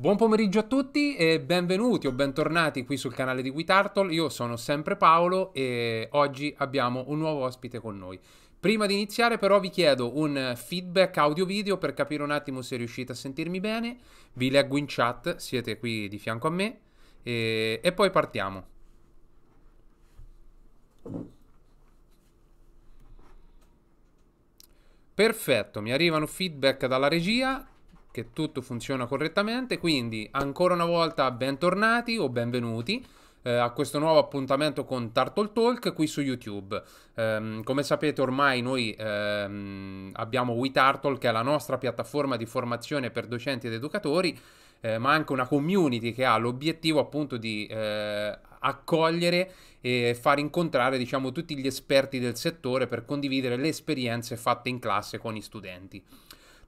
Buon pomeriggio a tutti e benvenuti o bentornati qui sul canale di WeTartle. Io sono sempre Paolo e oggi abbiamo un nuovo ospite con noi. Prima di iniziare però vi chiedo un feedback audio video per capire un attimo se riuscite a sentirmi bene. Vi leggo in chat, siete qui di fianco a me e, e poi partiamo. Perfetto, mi arrivano feedback dalla regia che tutto funziona correttamente. Quindi, ancora una volta, bentornati o benvenuti eh, a questo nuovo appuntamento con Turtle Talk qui su YouTube. Ehm, come sapete, ormai noi ehm, abbiamo WeTurtle, che è la nostra piattaforma di formazione per docenti ed educatori. Eh, ma anche una community che ha l'obiettivo appunto di eh, accogliere e far incontrare diciamo tutti gli esperti del settore per condividere le esperienze fatte in classe con i studenti.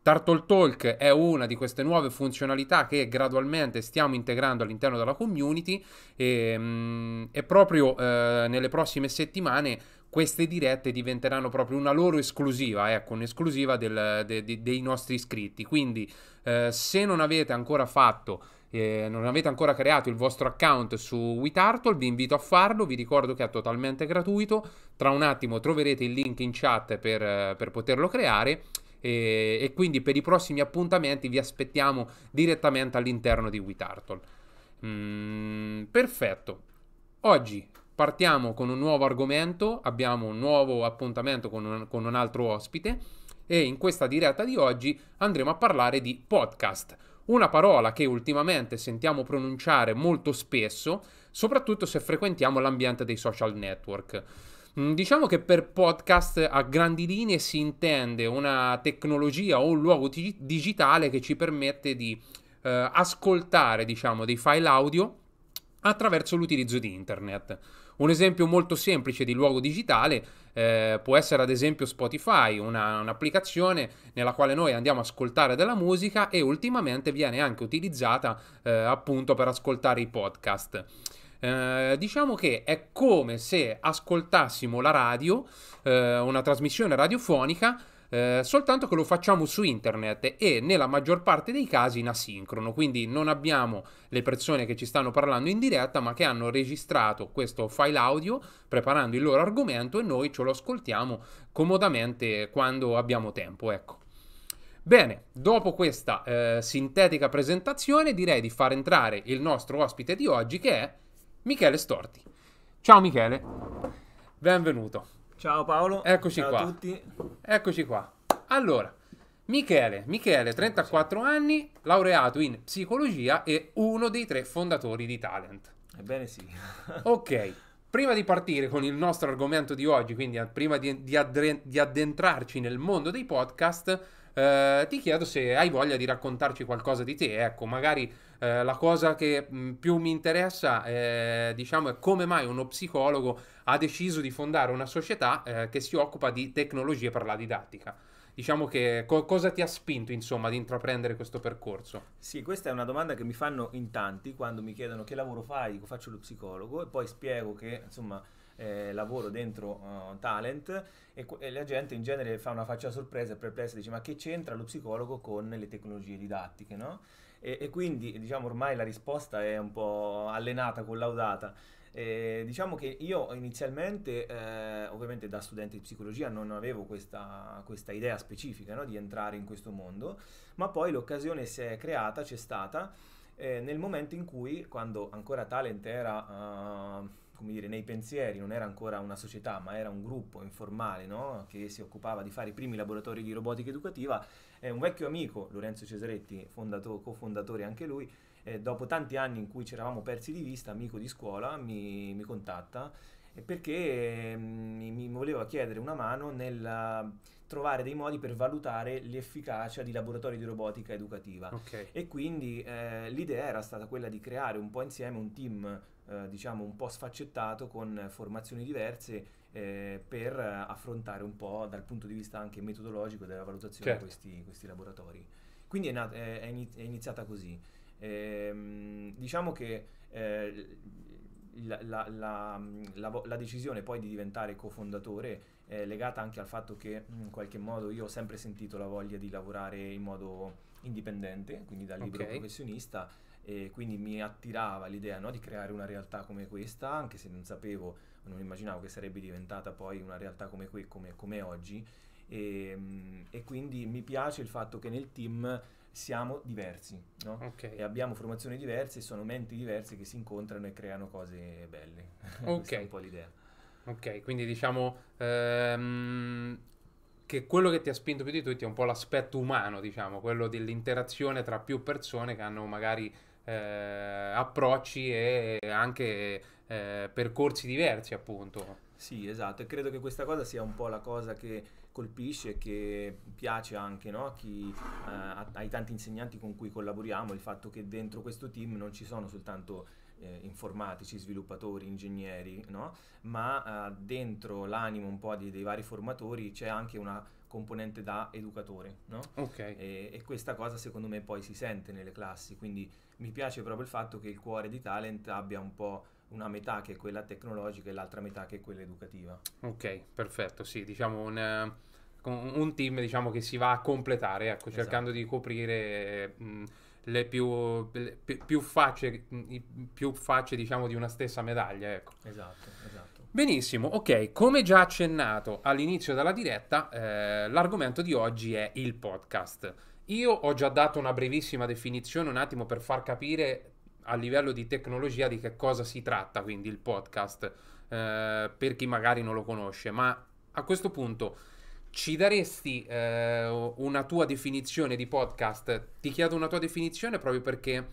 Tartle Talk è una di queste nuove funzionalità che gradualmente stiamo integrando all'interno della community e, mm, e proprio eh, nelle prossime settimane queste dirette diventeranno proprio una loro esclusiva, ecco, un'esclusiva del, de, de, dei nostri iscritti. Quindi eh, se non avete ancora fatto eh, non avete ancora creato il vostro account su WeTartle, vi invito a farlo, vi ricordo che è totalmente gratuito, tra un attimo troverete il link in chat per, per poterlo creare e, e quindi per i prossimi appuntamenti vi aspettiamo direttamente all'interno di WeTartle. Mm, perfetto, oggi partiamo con un nuovo argomento, abbiamo un nuovo appuntamento con un, con un altro ospite e in questa diretta di oggi andremo a parlare di podcast, una parola che ultimamente sentiamo pronunciare molto spesso, soprattutto se frequentiamo l'ambiente dei social network. Mm, diciamo che per podcast a grandi linee si intende una tecnologia o un luogo dig- digitale che ci permette di eh, ascoltare, diciamo, dei file audio attraverso l'utilizzo di internet. Un esempio molto semplice di luogo digitale eh, può essere ad esempio Spotify, una, un'applicazione nella quale noi andiamo a ascoltare della musica e ultimamente viene anche utilizzata eh, appunto per ascoltare i podcast. Eh, diciamo che è come se ascoltassimo la radio, eh, una trasmissione radiofonica, eh, soltanto che lo facciamo su internet e nella maggior parte dei casi in asincrono, quindi non abbiamo le persone che ci stanno parlando in diretta, ma che hanno registrato questo file audio preparando il loro argomento e noi ce lo ascoltiamo comodamente quando abbiamo tempo, ecco. Bene, dopo questa eh, sintetica presentazione direi di far entrare il nostro ospite di oggi che è Michele Storti. Ciao Michele, benvenuto. Ciao Paolo. Eccoci Ciao qua. Ciao a tutti. Eccoci qua. Allora, Michele, Michele, 34 anni, laureato in psicologia e uno dei tre fondatori di Talent. Ebbene sì. ok, prima di partire con il nostro argomento di oggi, quindi prima di, di, addre- di addentrarci nel mondo dei podcast, eh, ti chiedo se hai voglia di raccontarci qualcosa di te, ecco, magari eh, la cosa che mh, mm, più mi interessa eh, diciamo, è come mai uno psicologo ha deciso di fondare una società eh, che si occupa di tecnologie per la didattica. Diciamo che co- cosa ti ha spinto insomma ad intraprendere questo percorso? Sì, questa è una domanda che mi fanno in tanti quando mi chiedono che lavoro fai, dico faccio lo psicologo e poi spiego che insomma eh, lavoro dentro uh, talent e, e, la gente in genere fa una faccia sorpresa e perplessa e dice ma che c'entra lo psicologo con le tecnologie didattiche no? e, e quindi diciamo ormai la risposta è un po' allenata, collaudata. Eh, diciamo che io inizialmente, eh, ovviamente da studente di psicologia, non avevo questa, questa idea specifica no? di entrare in questo mondo, ma poi l'occasione si è creata, c'è stata, eh, nel momento in cui, quando ancora Talent era... Uh, come dire, nei pensieri, non era ancora una società, ma era un gruppo informale no? che si occupava di fare i primi laboratori di robotica educativa, eh, un vecchio amico, Lorenzo Cesaretti, fondato, cofondatore anche lui, eh, dopo tanti anni in cui ci eravamo persi di vista, amico di scuola, mi, mi contatta eh, perché ehm, mi, mi, voleva chiedere una mano nel eh, trovare dei modi per valutare l'efficacia di laboratori di robotica educativa. Okay. E quindi eh, l'idea era stata quella di creare un po' insieme un team eh, diciamo un po' sfaccettato con formazioni diverse eh, per affrontare un po' dal punto di vista anche metodologico della valutazione certo. questi, questi, laboratori. Quindi è, nat- è, è iniziata così. Ehm, diciamo che eh, la, la, la, la, decisione poi di diventare cofondatore è legata anche al fatto che in qualche modo io ho sempre sentito la voglia di lavorare in modo indipendente, quindi da libero okay. professionista, e quindi mi attirava l'idea no, di creare una realtà come questa, anche se non sapevo, non immaginavo che sarebbe diventata poi una realtà come, que- come, come oggi. E, ehm, e, quindi mi piace il fatto che nel team siamo diversi no? okay. e abbiamo formazioni diverse, e sono menti diverse che si incontrano e creano cose belle. Okay. Questa è un po' l'idea. Ok, quindi diciamo ehm, che quello che ti ha spinto più di tutti è un po' l'aspetto umano, diciamo, quello dell'interazione tra più persone che hanno magari eh, approcci e anche eh, percorsi diversi, appunto. Sì, esatto, e credo che questa cosa sia un po' la cosa che colpisce e che piace anche no? chi, eh, ai tanti insegnanti con cui collaboriamo, il fatto che dentro questo team non ci sono soltanto eh, informatici, sviluppatori, ingegneri, no? ma eh, dentro l'animo un po' di, dei vari formatori c'è anche una componente da educatore. No? Okay. E, e, questa cosa secondo me poi si sente nelle classi, quindi mi piace proprio il fatto che il cuore di Talent abbia un po' una metà che è quella tecnologica e l'altra metà che è quella educativa. Ok, perfetto, sì, diciamo un, un team diciamo, che si va a completare, ecco, esatto. cercando di coprire... Mh, mm, le più, le più, facce, più facce diciamo di una stessa medaglia ecco. esatto, esatto benissimo ok come già accennato all'inizio della diretta eh, l'argomento di oggi è il podcast io ho già dato una brevissima definizione un attimo per far capire a livello di tecnologia di che cosa si tratta, quindi il podcast, eh, per chi magari non lo conosce, ma a questo punto ci daresti eh, una tua definizione di podcast? Ti chiedo una tua definizione proprio perché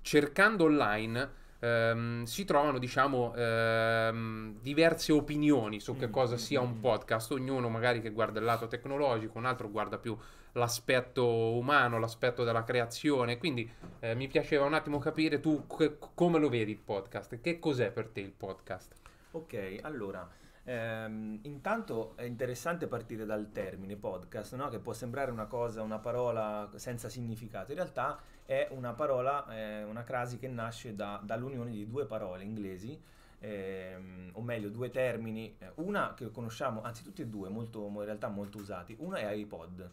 cercando online ehm, si trovano, diciamo, ehm, diverse opinioni su che mm, cosa mm, sia un mm, podcast, ognuno magari che guarda il lato tecnologico, un altro guarda più l'aspetto umano, l'aspetto della creazione. Quindi eh, mi piaceva un attimo capire tu che, come lo vedi il podcast, che cos'è per te il podcast? Ok, allora, ehm, intanto è interessante partire dal termine podcast, no? che può sembrare una cosa, una parola senza significato, in realtà è una parola, eh, una crasi che nasce da, dall'unione di due parole inglesi. Ehm, o meglio due termini, una che conosciamo, anzi tutti e due, molto, in realtà molto usati, una è iPod,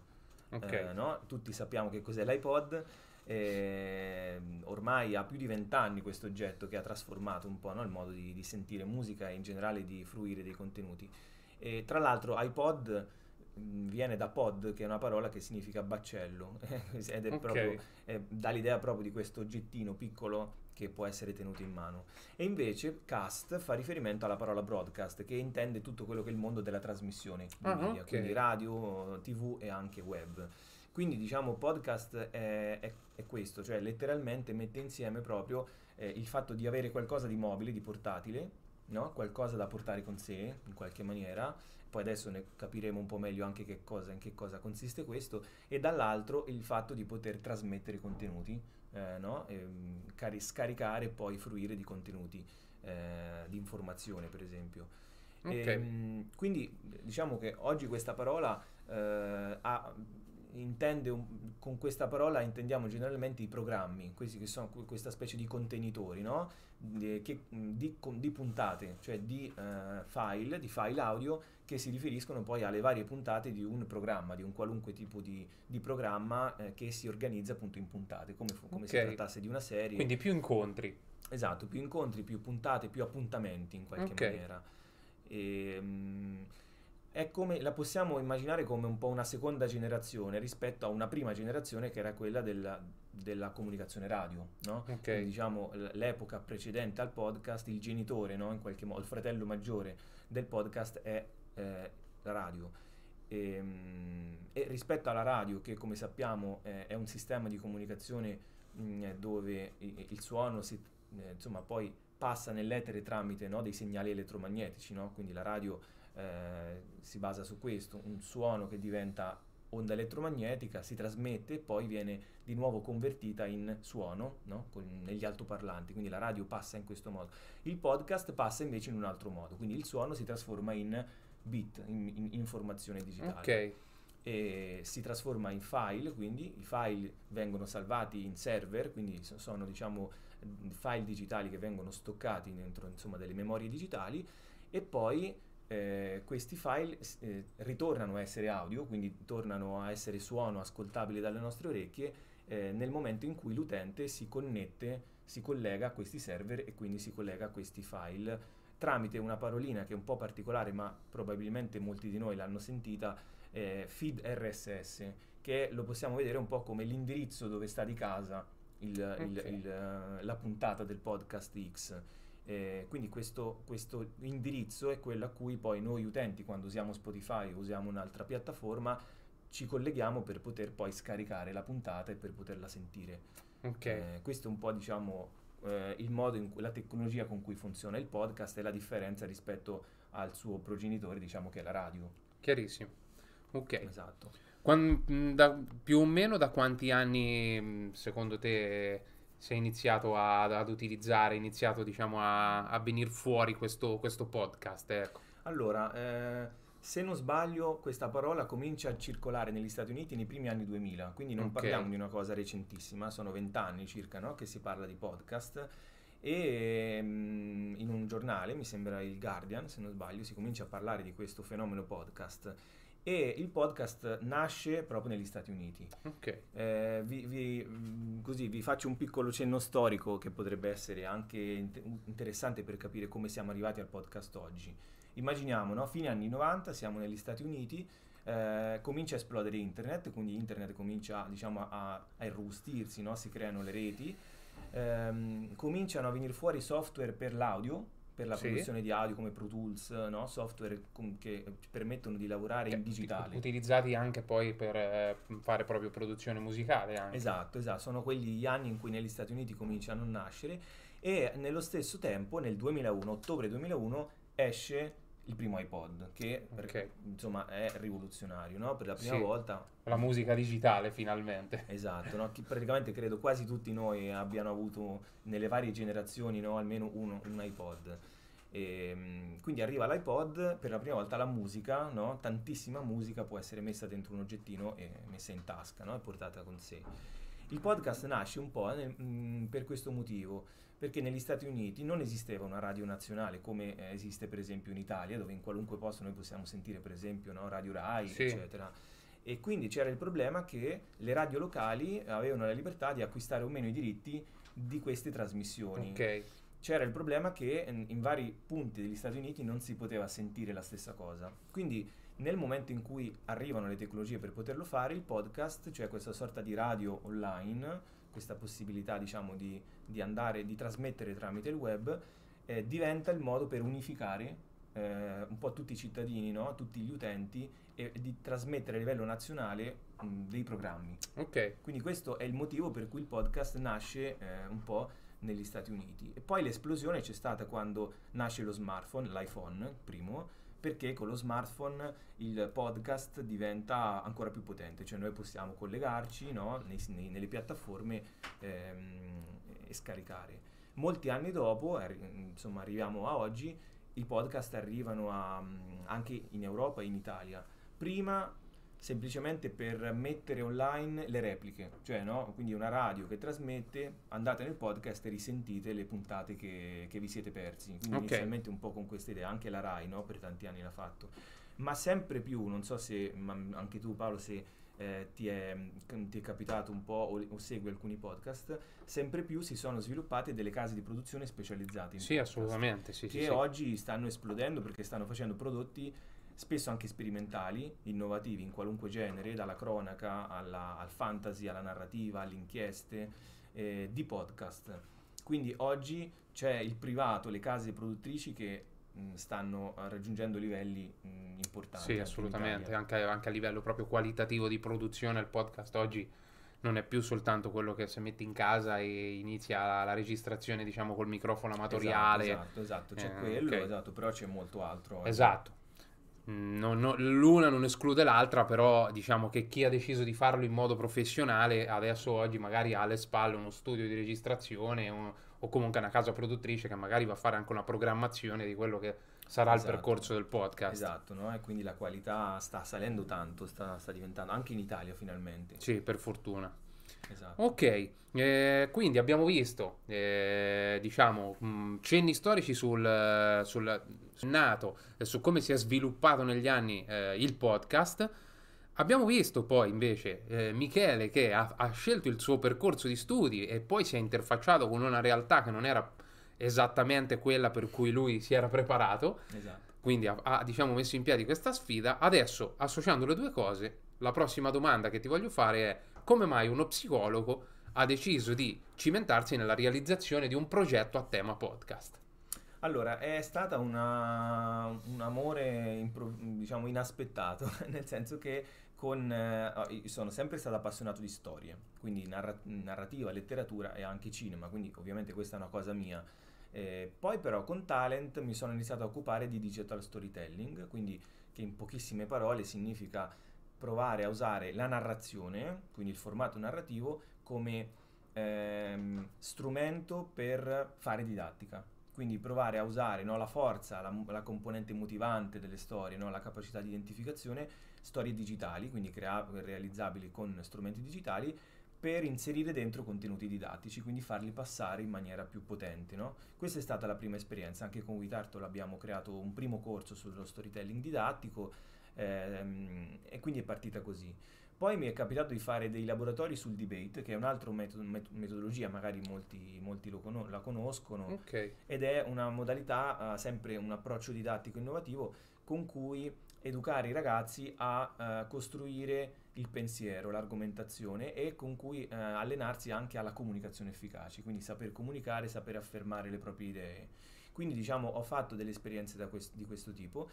Okay. Eh, no? Tutti sappiamo che cos'è l'iPod. E mm, ormai ha più di vent'anni questo oggetto che ha trasformato un po' no? il modo di, di, sentire musica e in generale di fruire dei contenuti. E tra l'altro iPod mm, viene da pod, che è una parola che significa baccello, ed è okay. proprio, è, dà l'idea proprio di questo oggettino piccolo che può essere tenuto in mano. E invece cast fa riferimento alla parola broadcast, che intende tutto quello che è il mondo della trasmissione, ah, media, okay. quindi radio, tv e anche web. Quindi diciamo podcast è, è, è questo, cioè letteralmente mette insieme proprio eh, il fatto di avere qualcosa di mobile, di portatile, no? qualcosa da portare con sé in qualche maniera, poi adesso ne capiremo un po' meglio anche che cosa, in che cosa consiste questo, e dall'altro il fatto di poter trasmettere contenuti eh, no? e, ehm, cari- scaricare e poi fruire di contenuti eh, di informazione, per esempio. Okay. E, ehm, quindi diciamo che oggi questa parola eh, ha intende un, con questa parola intendiamo generalmente i programmi, questi che sono questa specie di contenitori, no? di, che, di, di, puntate, cioè di uh, file, di file audio che si riferiscono poi alle varie puntate di un programma, di un qualunque tipo di, di programma eh, che si organizza appunto in puntate, come, fu, come okay. si trattasse di una serie. Quindi più incontri. Esatto, più incontri, più puntate, più appuntamenti in qualche okay. maniera. E, ehm, mh, come, la possiamo immaginare come un po' una seconda generazione rispetto a una prima generazione che era quella della, della comunicazione radio, no? okay. diciamo l'epoca precedente al podcast, il genitore, no? in qualche modo, il fratello maggiore del podcast è eh, la radio. E, ehm, e, rispetto alla radio, che come sappiamo eh, è un sistema di comunicazione mh, mm, dove il, il suono si, eh, insomma, poi passa nell'etere tramite no? dei segnali elettromagnetici, quindi la radio eh, si basa su questo, un suono che diventa onda elettromagnetica, si trasmette e poi viene di nuovo convertita in suono no? Con, negli altoparlanti, quindi la radio passa in questo modo. Il podcast passa invece in un altro modo, quindi il suono si trasforma in bit, in, informazione digitale. Okay. E si trasforma in file, quindi i file vengono salvati in server, quindi sono diciamo file digitali che vengono stoccati dentro insomma, delle memorie digitali e poi eh, questi file eh, ritornano a essere audio, quindi tornano a essere suono ascoltabile dalle nostre orecchie eh, nel momento in cui l'utente si connette, si collega a questi server e quindi si collega a questi file tramite una parolina che è un po' particolare ma probabilmente molti di noi l'hanno sentita, eh, feed RSS, che lo possiamo vedere un po' come l'indirizzo dove sta di casa il, okay. il, il, eh, la puntata del podcast X. Eh, quindi questo, questo, indirizzo è quello a cui poi noi utenti quando usiamo Spotify o usiamo un'altra piattaforma ci colleghiamo per poter poi scaricare la puntata e per poterla sentire. Okay. Eh, questo è un po' diciamo eh, il modo in cui la tecnologia con cui funziona il podcast e la differenza rispetto al suo progenitore diciamo che è la radio. Chiarissimo. Ok. Esatto. Quando, da, più o meno da quanti anni mm, secondo te sei iniziato a, ad utilizzare, iniziato diciamo, a, a venire fuori questo, questo podcast. Ecco. Allora, eh, se non sbaglio, questa parola comincia a circolare negli Stati Uniti nei primi anni 2000, quindi non okay. parliamo di una cosa recentissima, sono vent'anni circa no? che si parla di podcast e mm, in un giornale, mi sembra il Guardian se non sbaglio, si comincia a parlare di questo fenomeno podcast e il podcast nasce proprio negli Stati Uniti. Ok. Eh, vi, vi, così vi faccio un piccolo cenno storico che potrebbe essere anche interessante per capire come siamo arrivati al podcast oggi. Immaginiamo, no? fine anni 90, siamo negli Stati Uniti, eh, comincia a esplodere internet, quindi internet comincia diciamo, a, a irrustirsi, no? si creano le reti, ehm, cominciano a venire fuori software per l'audio, per la sì. produzione di audio come Pro Tools, no? software com- che permettono di lavorare che, in digitale. Utilizzati anche poi per eh, fare proprio produzione musicale. Anche. Esatto, esatto, sono quegli gli anni in cui negli Stati Uniti cominciano a nascere e nello stesso tempo, nel 2001, ottobre 2001, esce il primo iPod, che okay. insomma è rivoluzionario, no? Per la prima sì. volta... La musica digitale finalmente. Esatto, no? praticamente credo quasi tutti noi abbiano avuto nelle varie generazioni no? almeno uno, un iPod. E, ehm, quindi arriva l'iPod, per la prima volta la musica, no? tantissima musica può essere messa dentro un oggettino e messa in tasca no? e portata con sé. Il podcast nasce un po' nel, mh, mm, per questo motivo perché negli Stati Uniti non esisteva una radio nazionale come eh, esiste per esempio in Italia, dove in qualunque posto noi possiamo sentire per esempio no, Radio Rai, sì. eccetera. E quindi c'era il problema che le radio locali avevano la libertà di acquistare o meno i diritti di queste trasmissioni. Ok. C'era il problema che mm, in vari punti degli Stati Uniti non si poteva sentire la stessa cosa. Quindi nel momento in cui arrivano le tecnologie per poterlo fare, il podcast, cioè questa sorta di radio online, questa possibilità diciamo di di andare, di trasmettere tramite il web, eh, diventa il modo per unificare eh, un po' tutti i cittadini, no? tutti gli utenti e di trasmettere a livello nazionale mh, dei programmi. Ok. Quindi questo è il motivo per cui il podcast nasce eh, un po' negli Stati Uniti. E poi l'esplosione c'è stata quando nasce lo smartphone, l'iPhone primo, perché con lo smartphone il podcast diventa ancora più potente, cioè noi possiamo collegarci no, nei, nei, nelle piattaforme ehm, e scaricare. Molti anni dopo, eh, insomma arriviamo a oggi, i podcast arrivano a, mm, anche in Europa e in Italia. Prima semplicemente per mettere online le repliche, cioè no? quindi una radio che trasmette, andate nel podcast e risentite le puntate che, che vi siete persi, quindi okay. inizialmente un po' con questa idea, anche la RAI no? per tanti anni l'ha fatto, ma sempre più, non so se anche tu Paolo se eh, ti, è, mm, ti, è, capitato un po' o, o, segui alcuni podcast, sempre più si sono sviluppate delle case di produzione specializzate in Sì, podcast, assolutamente, sì, Che sì, oggi stanno esplodendo perché stanno facendo prodotti spesso anche sperimentali, innovativi in qualunque genere, dalla cronaca alla, al fantasy, alla narrativa, alle inchieste, eh, di podcast. Quindi oggi c'è il privato, le case produttrici che mh, mm, stanno eh, raggiungendo livelli mh, mm, importanti. Sì, assolutamente, anche, anche, a livello proprio qualitativo di produzione il podcast oggi non è più soltanto quello che se metti in casa e inizia la, la registrazione diciamo col microfono amatoriale. Esatto, esatto, esatto. c'è eh, quello, okay. esatto, però c'è molto altro. Esatto. Mm, no, no, l'una non esclude l'altra, però diciamo che chi ha deciso di farlo in modo professionale adesso oggi magari ha alle spalle uno studio di registrazione un, o comunque una casa produttrice che magari va a fare anche una programmazione di quello che sarà esatto. il percorso del podcast. Esatto, no? e quindi la qualità sta salendo tanto, sta, sta diventando anche in Italia finalmente. Sì, per fortuna. Esatto. Ok, eh, quindi abbiamo visto, eh, diciamo, mh, mm, cenni storici sul, sul, sul nato, e su come si è sviluppato negli anni eh, il podcast. Abbiamo visto poi invece eh, Michele che ha, ha, scelto il suo percorso di studi e poi si è interfacciato con una realtà che non era esattamente quella per cui lui si era preparato. Esatto. Quindi ha, ha diciamo, messo in piedi questa sfida. Adesso, associando le due cose, la prossima domanda che ti voglio fare è come mai uno psicologo ha deciso di cimentarsi nella realizzazione di un progetto a tema podcast. Allora, è stato un amore impro- diciamo inaspettato, nel senso che con, eh, sono sempre stato appassionato di storie, quindi narra- narrativa, letteratura e anche cinema, quindi ovviamente questa è una cosa mia. Eh, poi però con Talent mi sono iniziato a occupare di digital storytelling, quindi che in pochissime parole significa provare a usare la narrazione, quindi il formato narrativo, come ehm, strumento per fare didattica. Quindi provare a usare no, la forza, la, la, componente motivante delle storie, no, la capacità di identificazione, storie digitali, quindi crea- realizzabili con strumenti digitali, per inserire dentro contenuti didattici, quindi farli passare in maniera più potente. No? Questa è stata la prima esperienza, anche con Witartol abbiamo creato un primo corso sullo storytelling didattico, Ehm, e quindi è partita così. Poi mi è capitato di fare dei laboratori sul debate, che è un'altra met- met- metodologia, magari molti, molti cono- la conoscono, okay. ed è una modalità, uh, sempre un approccio didattico innovativo, con cui educare i ragazzi a uh, costruire il pensiero, l'argomentazione e con cui uh, allenarsi anche alla comunicazione efficace, quindi saper comunicare, saper affermare le proprie idee. Quindi diciamo ho fatto delle esperienze quest- di questo tipo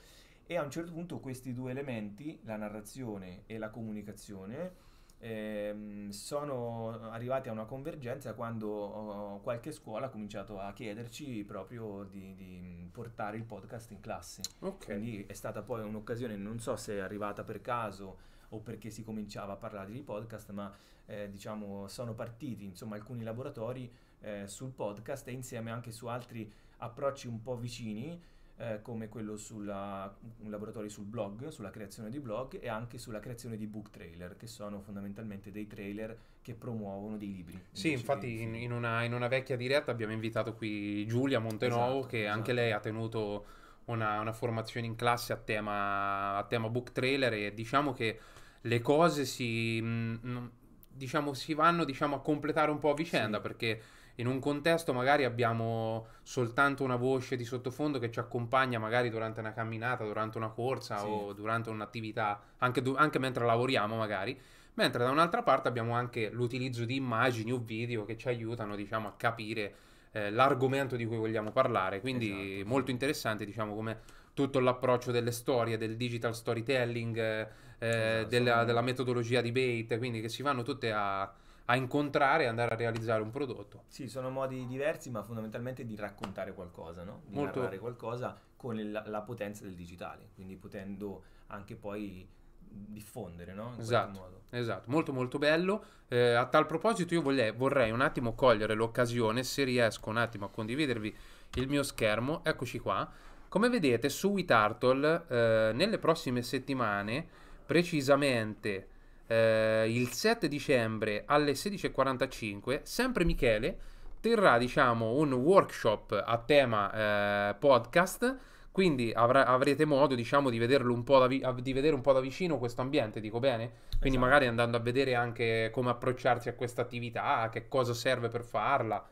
e a un certo punto questi due elementi, la narrazione e la comunicazione, ehm, sono arrivati a una convergenza quando oh, qualche scuola ha cominciato a chiederci proprio di, di portare il podcast in classe. Okay. Quindi è stata poi un'occasione, non so se è arrivata per caso o perché si cominciava a parlare di podcast, ma eh, diciamo sono partiti insomma alcuni laboratori eh, sul podcast e insieme anche su altri approcci un po' vicini eh, come quello sulla, un laboratorio sul blog, sulla creazione di blog e anche sulla creazione di book trailer, che sono fondamentalmente dei trailer che promuovono dei libri. Sì, infatti in, in, una, in, una, vecchia diretta abbiamo invitato qui Giulia Montenovo, esatto, che esatto. anche lei ha tenuto una, una formazione in classe a tema, a tema, book trailer e diciamo che le cose si... Mh, mm, diciamo, si vanno diciamo, a completare un po' a vicenda sì. perché in un contesto magari abbiamo soltanto una voce di sottofondo che ci accompagna magari durante una camminata, durante una corsa sì. o durante un'attività, anche, du- anche mentre lavoriamo magari, mentre da un'altra parte abbiamo anche l'utilizzo di immagini o video che ci aiutano diciamo, a capire eh, l'argomento di cui vogliamo parlare, quindi esatto. molto interessante diciamo come tutto l'approccio delle storie, del digital storytelling, eh, eh esatto. della, della metodologia debate, quindi che si vanno tutte a a incontrare e andare a realizzare un prodotto. Sì, sono modi diversi, ma fondamentalmente di raccontare qualcosa, no? di Molto... narrare qualcosa con il, la potenza del digitale, quindi potendo anche poi diffondere, no? In esatto, esatto, molto molto bello. Eh, a tal proposito io voglei, vorrei un attimo cogliere l'occasione, se riesco un attimo a condividervi il mio schermo, eccoci qua. Come vedete su WeTartle eh, nelle prossime settimane, precisamente eh, il 7 dicembre alle 16.45, sempre Michele terrà diciamo un workshop a tema eh, podcast quindi avrà, avrete modo diciamo di vederlo un po' da, vi- di vedere un po' da vicino questo ambiente dico bene quindi esatto. magari andando a vedere anche come approcciarsi a questa attività che cosa serve per farla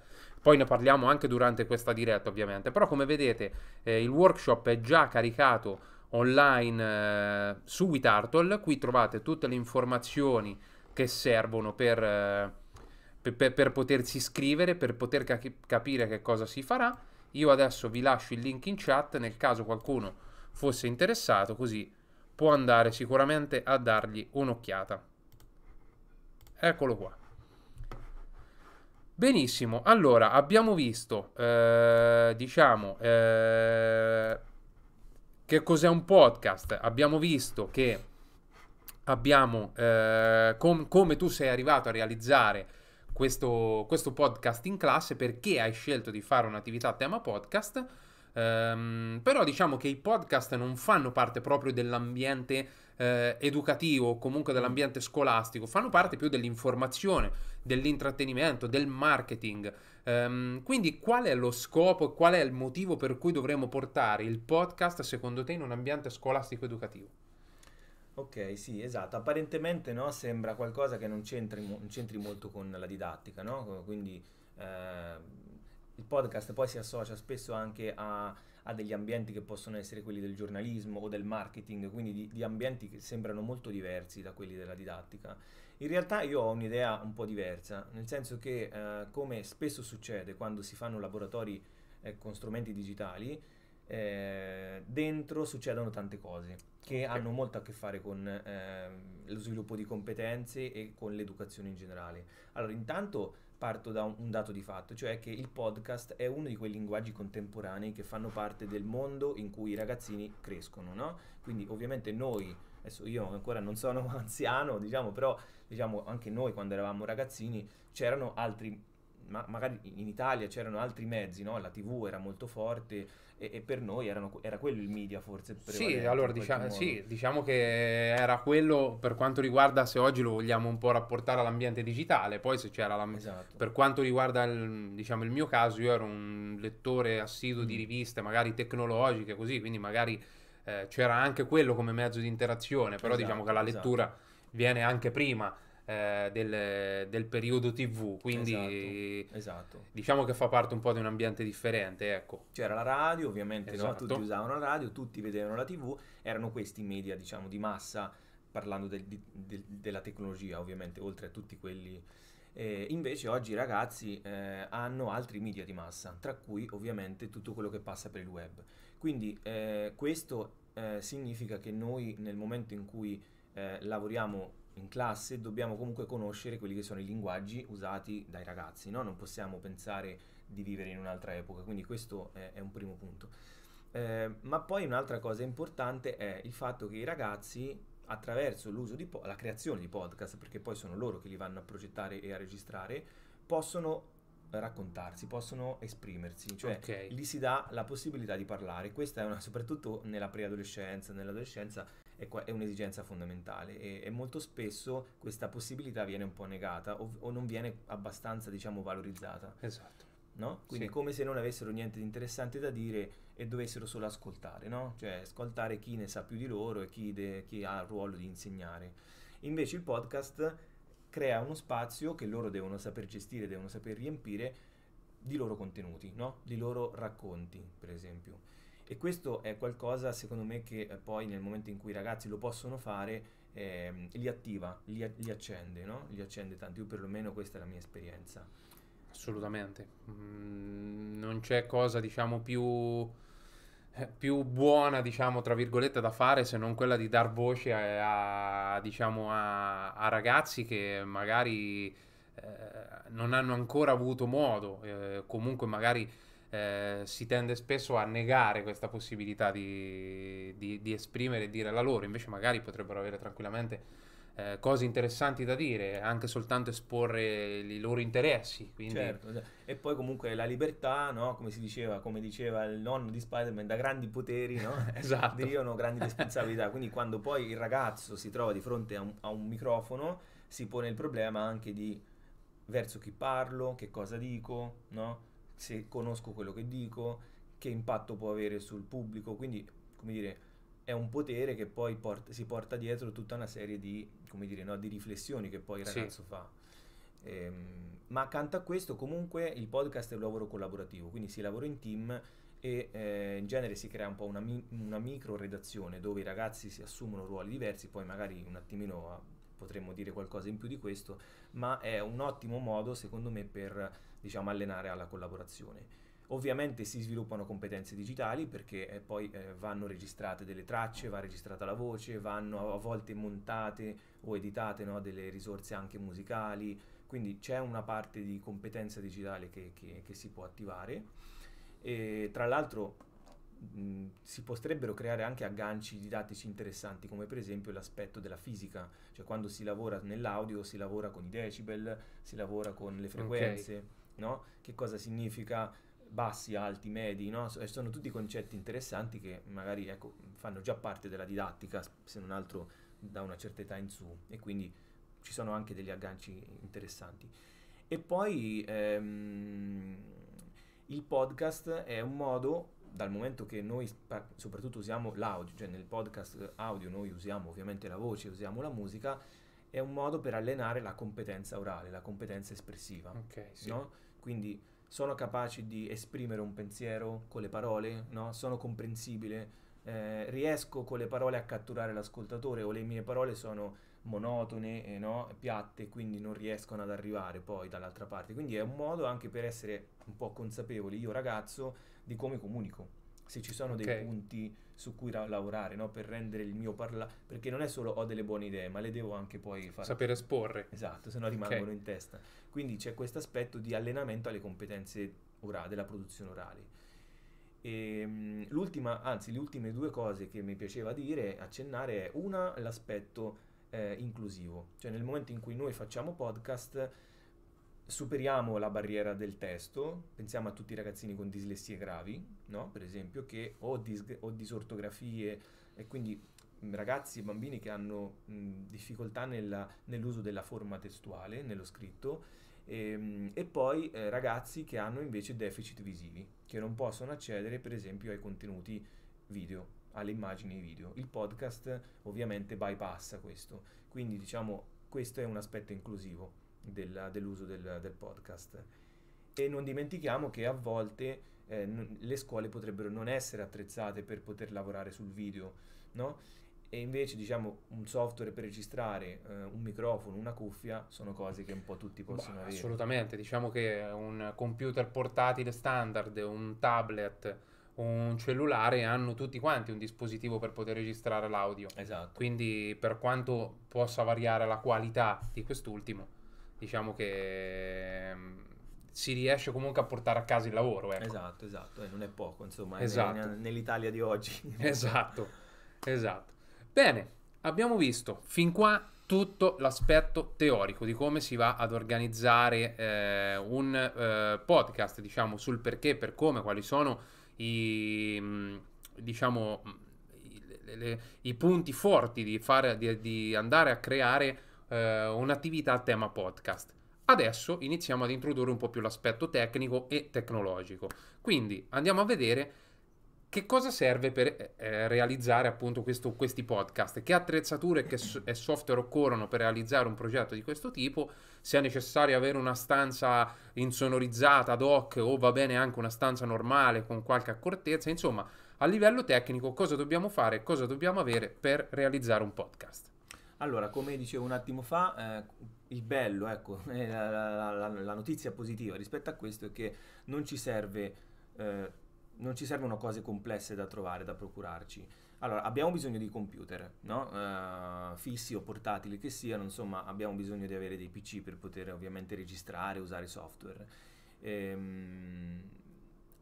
poi ne parliamo anche durante questa diretta ovviamente però come vedete eh, il workshop è già caricato online eh, su WeTartle. Qui trovate tutte le informazioni che servono per, eh, per, per potersi iscrivere, per poter ca capire che cosa si farà. Io adesso vi lascio il link in chat nel caso qualcuno fosse interessato, così può andare sicuramente a dargli un'occhiata. Eccolo qua. Benissimo, allora abbiamo visto, eh, diciamo, eh, che cos'è un podcast? Abbiamo visto che abbiamo eh, com come tu sei arrivato a realizzare questo, questo, podcast in classe, perché hai scelto di fare un'attività a tema podcast. Um, però diciamo che i podcast non fanno parte proprio dell'ambiente eh, educativo comunque dell'ambiente scolastico, fanno parte più dell'informazione, dell'intrattenimento, del marketing, Um, quindi qual è lo scopo, qual è il motivo per cui dovremmo portare il podcast secondo te in un ambiente scolastico educativo? Ok, sì, esatto. Apparentemente no, sembra qualcosa che non c'entri, non c'entri molto con la didattica, no? quindi eh, il podcast poi si associa spesso anche a, a, degli ambienti che possono essere quelli del giornalismo o del marketing, quindi di, di ambienti che sembrano molto diversi da quelli della didattica in realtà io ho un'idea un po' diversa, nel senso che eh, come spesso succede quando si fanno laboratori eh, con strumenti digitali, eh, dentro succedono tante cose che okay. hanno molto a che fare con ehm, lo sviluppo di competenze e con l'educazione in generale. Allora, intanto parto da un, un dato di fatto, cioè che il podcast è uno di quei linguaggi contemporanei che fanno parte del mondo in cui i ragazzini crescono, no? Quindi ovviamente noi, adesso io ancora non sono anziano, diciamo, però diciamo anche noi quando eravamo ragazzini c'erano altri ma magari in Italia c'erano altri mezzi, no? la TV era molto forte e, e per noi erano, era quello il media forse. Sì, allora diciamo, sì, diciamo che era quello per quanto riguarda se oggi lo vogliamo un po' rapportare all'ambiente digitale, poi se c'era l'ambiente... Esatto. Per quanto riguarda il, diciamo, il mio caso, io ero un lettore assiduo mm. di riviste, magari tecnologiche, così, quindi magari eh, c'era anche quello come mezzo di interazione, però esatto, diciamo che la esatto. lettura... Esatto viene anche prima eh, del, del, periodo TV, quindi esatto, esatto. diciamo che fa parte un po' di un ambiente differente. Ecco. C'era la radio, ovviamente esatto. no? tutti usavano la radio, tutti vedevano la TV, erano questi media diciamo di massa, parlando del, del, della tecnologia ovviamente, oltre a tutti quelli... Eh, invece oggi i ragazzi eh, hanno altri media di massa, tra cui ovviamente tutto quello che passa per il web. Quindi eh, questo eh, significa che noi nel momento in cui eh, lavoriamo in classe dobbiamo comunque conoscere quelli che sono i linguaggi usati dai ragazzi, no? non possiamo pensare di vivere in un'altra epoca, quindi questo è, è un primo punto. Eh, ma poi un'altra cosa importante è il fatto che i ragazzi attraverso l'uso di po- la creazione di podcast, perché poi sono loro che li vanno a progettare e a registrare, possono raccontarsi, possono esprimersi, cioè okay. gli si dà la possibilità di parlare. Questa è una soprattutto nella preadolescenza, nell'adolescenza è, è un'esigenza fondamentale e, e, molto spesso questa possibilità viene un po' negata o, o non viene abbastanza diciamo valorizzata. Esatto. No? Quindi sì. come se non avessero niente di interessante da dire e dovessero solo ascoltare, no? Cioè ascoltare chi ne sa più di loro e chi, de- chi ha il ruolo di insegnare. Invece il podcast crea uno spazio che loro devono saper gestire, devono saper riempire di loro contenuti, no? Di loro racconti, per esempio. E questo è qualcosa, secondo me, che eh, poi nel momento in cui i ragazzi lo possono fare, eh, li attiva, li, li accende, no? Li accende tanto. Io perlomeno questa è la mia esperienza. Assolutamente. Mm, non c'è cosa, diciamo, più eh, più buona, diciamo, tra virgolette, da fare se non quella di dar voce a, a diciamo, a, a, ragazzi che magari eh, non hanno ancora avuto modo, eh, comunque magari eh, si tende spesso a negare questa possibilità di, di, di esprimere e dire la loro, invece magari potrebbero avere tranquillamente eh, cose interessanti da dire, anche soltanto esporre i loro interessi. Quindi... Certo, cioè, e poi comunque la libertà, no? come si diceva, come diceva il nonno di Spider-Man, da grandi poteri no? esatto. derivano grandi responsabilità, quindi quando poi il ragazzo si trova di fronte a un, a un microfono si pone il problema anche di verso chi parlo, che cosa dico, no? se conosco quello che dico, che impatto può avere sul pubblico, quindi come dire è un potere che poi porta, si porta dietro tutta una serie di, dire, no, di riflessioni che poi il ragazzo sì. fa. Ehm, ma accanto a questo comunque il podcast è un lavoro collaborativo, quindi si lavora in team e eh, in genere si crea un po' una, mi- una, micro redazione dove i ragazzi si assumono ruoli diversi, poi magari un attimino ah, potremmo dire qualcosa in più di questo, ma è un ottimo modo secondo me per diciamo, allenare alla collaborazione. Ovviamente si sviluppano competenze digitali perché eh, poi eh, vanno registrate delle tracce, va registrata la voce, vanno a volte montate o editate no, delle risorse anche musicali, quindi c'è una parte di competenza digitale che, che, che si può attivare. E, tra l'altro mh, si potrebbero creare anche agganci didattici interessanti come per esempio l'aspetto della fisica, cioè quando si lavora nell'audio si lavora con i decibel, si lavora con le frequenze. Okay no? Che cosa significa bassi, alti, medi, no? sono tutti concetti interessanti che magari ecco, fanno già parte della didattica, se non altro da una certa età in su, e quindi ci sono anche degli agganci interessanti. E poi ehm, il podcast è un modo, dal momento che noi soprattutto usiamo l'audio, cioè nel podcast audio noi usiamo ovviamente la voce, usiamo la musica, è un modo per allenare la competenza orale, la competenza espressiva. Ok, sì. No? Quindi sono capaci di esprimere un pensiero con le parole, no? sono comprensibile, eh, riesco con le parole a catturare l'ascoltatore o le mie parole sono monotone, eh, no? piatte, quindi non riescono ad arrivare poi dall'altra parte. Quindi è un modo anche per essere un po' consapevoli, io ragazzo, di come comunico se ci sono okay. dei punti su cui ra- lavorare no? per rendere il mio parlare, perché non è solo ho delle buone idee, ma le devo anche poi fare. Sapere esporre. Esatto, se no rimangono okay. in testa. Quindi c'è questo aspetto di allenamento alle competenze orali, della produzione orale. E, um, l'ultima, anzi, le ultime due cose che mi piaceva dire, accennare, è una l'aspetto eh, inclusivo, cioè nel momento in cui noi facciamo podcast superiamo la barriera del testo, pensiamo a tutti i ragazzini con dislessie gravi, no? per esempio, che o, dis- o, disortografie, e quindi ragazzi e bambini che hanno mh, difficoltà nella, nell'uso della forma testuale, nello scritto, e, ehm, e poi eh, ragazzi che hanno invece deficit visivi, che non possono accedere per esempio ai contenuti video, alle immagini video. Il podcast ovviamente bypassa questo, quindi diciamo questo è un aspetto inclusivo della, dell'uso del, del, podcast. E non dimentichiamo che a volte eh, n- le scuole potrebbero non essere attrezzate per poter lavorare sul video, no? E invece, diciamo, un software per registrare, eh, un microfono, una cuffia, sono cose che un po' tutti possono bah, avere. Assolutamente, diciamo che un computer portatile standard, un tablet, un cellulare hanno tutti quanti un dispositivo per poter registrare l'audio. Esatto. Quindi per quanto possa variare la qualità di quest'ultimo, diciamo che ehm, si riesce comunque a portare a casa il lavoro. Ecco. Esatto, esatto, e non è poco, insomma, eh, esatto. ne, nell'Italia di oggi. Esatto, esatto. Bene, abbiamo visto fin qua tutto l'aspetto teorico di come si va ad organizzare eh, un eh, podcast, diciamo, sul perché, per come, quali sono i, mm, diciamo, mm, i, le, le, i punti forti di, fare, di, di andare a creare eh, un'attività a tema podcast. Adesso iniziamo ad introdurre un po' più l'aspetto tecnico e tecnologico. Quindi andiamo a vedere che cosa serve per eh, eh realizzare appunto questo, questi podcast, che attrezzature che so- e software occorrono per realizzare un progetto di questo tipo, se è necessario avere una stanza insonorizzata ad hoc o va bene anche una stanza normale con qualche accortezza, insomma a livello tecnico cosa dobbiamo fare e cosa dobbiamo avere per realizzare un podcast. Allora, come dicevo un attimo fa, eh, il bello, ecco, eh, la, la, la, notizia positiva rispetto a questo è che non ci, serve, eh, non ci servono cose complesse da trovare, da procurarci. Allora, abbiamo bisogno di computer, no? Eh, fissi o portatili che siano, insomma, abbiamo bisogno di avere dei PC per poter ovviamente registrare, usare software. Ehm,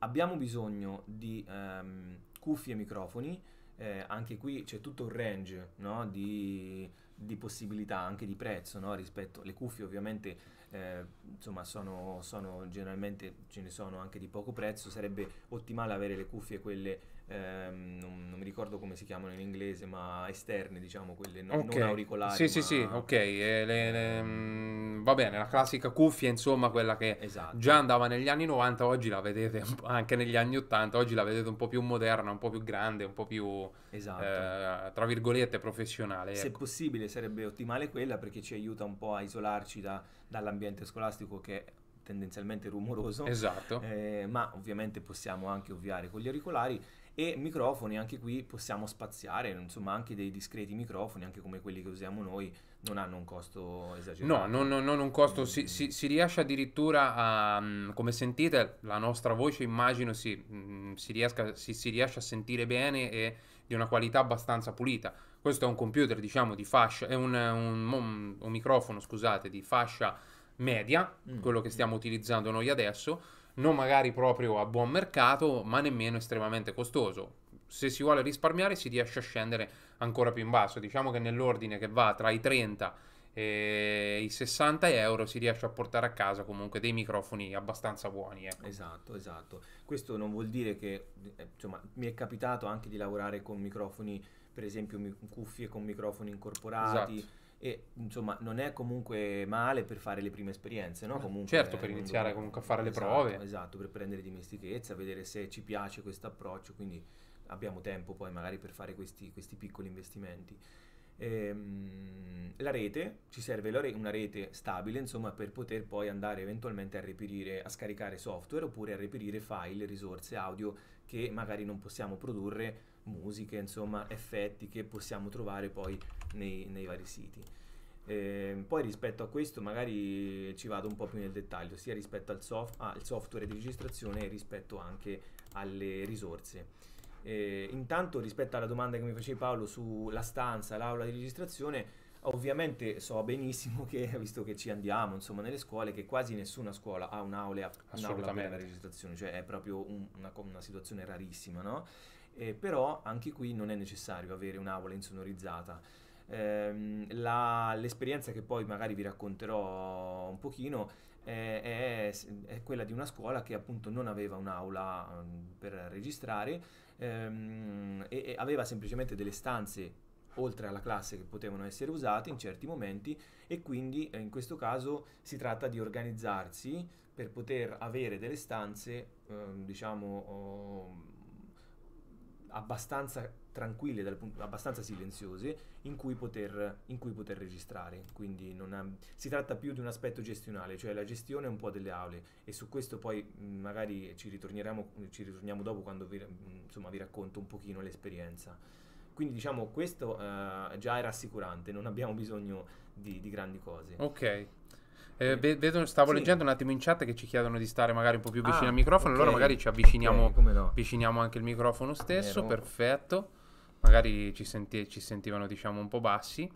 abbiamo bisogno di ehm, cuffie e microfoni, eh, anche qui c'è tutto un range no? di di possibilità anche di prezzo no? rispetto alle cuffie ovviamente eh, insomma sono, sono generalmente ce ne sono anche di poco prezzo sarebbe ottimale avere le cuffie quelle ehm, non, non, mi ricordo come si chiamano in inglese, ma esterne, diciamo, quelle non, okay. non auricolari. Sì, ma... sì, sì, ok. Eh, le, le, mh, mm, va bene, la classica cuffia, insomma, quella che esatto. già andava negli anni 90, oggi la vedete anche negli anni 80, oggi la vedete un po' più moderna, un po' più grande, un po' più, esatto. eh, tra virgolette, professionale. Se ecco. possibile sarebbe ottimale quella perché ci aiuta un po' a isolarci da, dall'ambiente scolastico che tendenzialmente rumoroso, esatto. eh, ma ovviamente possiamo anche ovviare con gli auricolari e microfoni anche qui possiamo spaziare insomma anche dei discreti microfoni anche come quelli che usiamo noi non hanno un costo esagerato no non, non, un costo si, mm. si, si, riesce addirittura a mm, come sentite la nostra voce immagino si, mm, si, riesca, si, si riesce a sentire bene e di una qualità abbastanza pulita questo è un computer diciamo di fascia è un, un, un, un microfono scusate di fascia media mm quello che stiamo utilizzando noi adesso non magari proprio a buon mercato, ma nemmeno estremamente costoso. Se si vuole risparmiare si riesce a scendere ancora più in basso, diciamo che nell'ordine che va tra i 30 e i 60 euro si riesce a portare a casa comunque dei microfoni abbastanza buoni. Ecco. Esatto, esatto. Questo non vuol dire che, eh, insomma, mi è capitato anche di lavorare con microfoni, per esempio cuffie con microfoni incorporati. Esatto e insomma non è comunque male per fare le prime esperienze, no? Eh, comunque, certo, per iniziare comunque a fare le esatto, prove. Esatto, per prendere dimestichezza, vedere se ci piace questo approccio, quindi abbiamo tempo poi magari per fare questi, questi piccoli investimenti. Ehm, la rete, ci serve re- una rete stabile, insomma, per poter poi andare eventualmente a reperire, a scaricare software oppure a reperire file, risorse audio che magari non possiamo produrre musiche, insomma, effetti che possiamo trovare poi nei, nei vari siti. Eh, poi rispetto a questo magari ci vado un po' più nel dettaglio, sia rispetto al, soft, ah, software di registrazione e rispetto anche alle risorse. Eh, intanto rispetto alla domanda che mi facevi Paolo sulla stanza, l'aula di registrazione, ovviamente so benissimo che, visto che ci andiamo insomma, nelle scuole, che quasi nessuna scuola ha un'aula, un'aula per la registrazione, cioè è proprio un, una, una, situazione rarissima, no? Eh, però anche qui non è necessario avere un'aula insonorizzata. Eh, la, l'esperienza che poi magari vi racconterò un pochino eh, è, è, quella di una scuola che appunto non aveva un'aula mm, per registrare ehm, e, e aveva semplicemente delle stanze oltre alla classe che potevano essere usate in certi momenti e quindi eh, in questo caso si tratta di organizzarsi per poter avere delle stanze ehm, diciamo oh, abbastanza tranquilli, punto, abbastanza silenziosi, in cui poter, in cui poter registrare. Quindi ha, si tratta più di un aspetto gestionale, cioè la gestione un po' delle aule e su questo poi mm, magari ci ritorneremo, ci ritorniamo dopo quando vi, mm, insomma, vi racconto un pochino l'esperienza. Quindi diciamo questo eh, già è rassicurante, non abbiamo bisogno di, di grandi cose. Ok. Eh, vedo, stavo sì. leggendo un attimo in chat che ci chiedono di stare magari un po' più ah, vicino ah, al microfono, okay. allora magari ci avviciniamo, okay, no. avviciniamo anche il microfono stesso, Nero. perfetto. Magari ci, senti- ci, sentivano diciamo un po' bassi.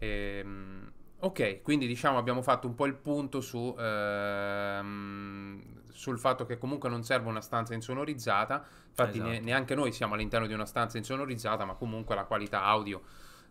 Ehm, ok, quindi diciamo abbiamo fatto un po' il punto su, ehm, sul fatto che comunque non serve una stanza insonorizzata, infatti esatto. ne- neanche noi siamo all'interno di una stanza insonorizzata, ma comunque la qualità audio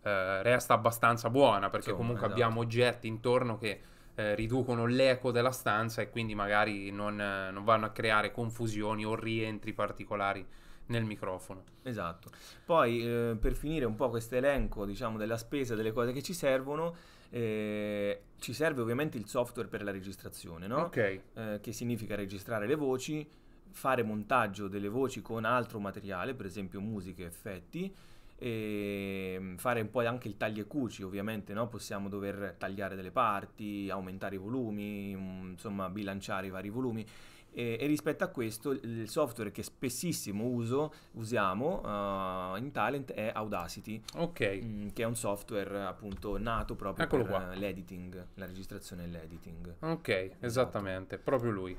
eh, resta abbastanza buona perché Insomma, comunque esatto. abbiamo oggetti intorno che eh, riducono l'eco della stanza e quindi magari non, non vanno a creare confusioni o rientri particolari nel microfono. Esatto. Poi eh, per finire un po' questo elenco, diciamo, della spesa, delle cose che ci servono, eh, ci serve ovviamente il software per la registrazione, no? Ok. Eh, che significa registrare le voci, fare montaggio delle voci con altro materiale, per esempio musiche, effetti e ehm, fare un po' anche il taglio e cuci ovviamente no? possiamo dover tagliare delle parti aumentare i volumi mm, insomma bilanciare i vari volumi e, e rispetto a questo il software che spessissimo uso, usiamo uh, in Talent è Audacity okay. Mm, che è un software appunto nato proprio Eccolo per qua. l'editing la registrazione e l'editing ok esatto. esattamente proprio lui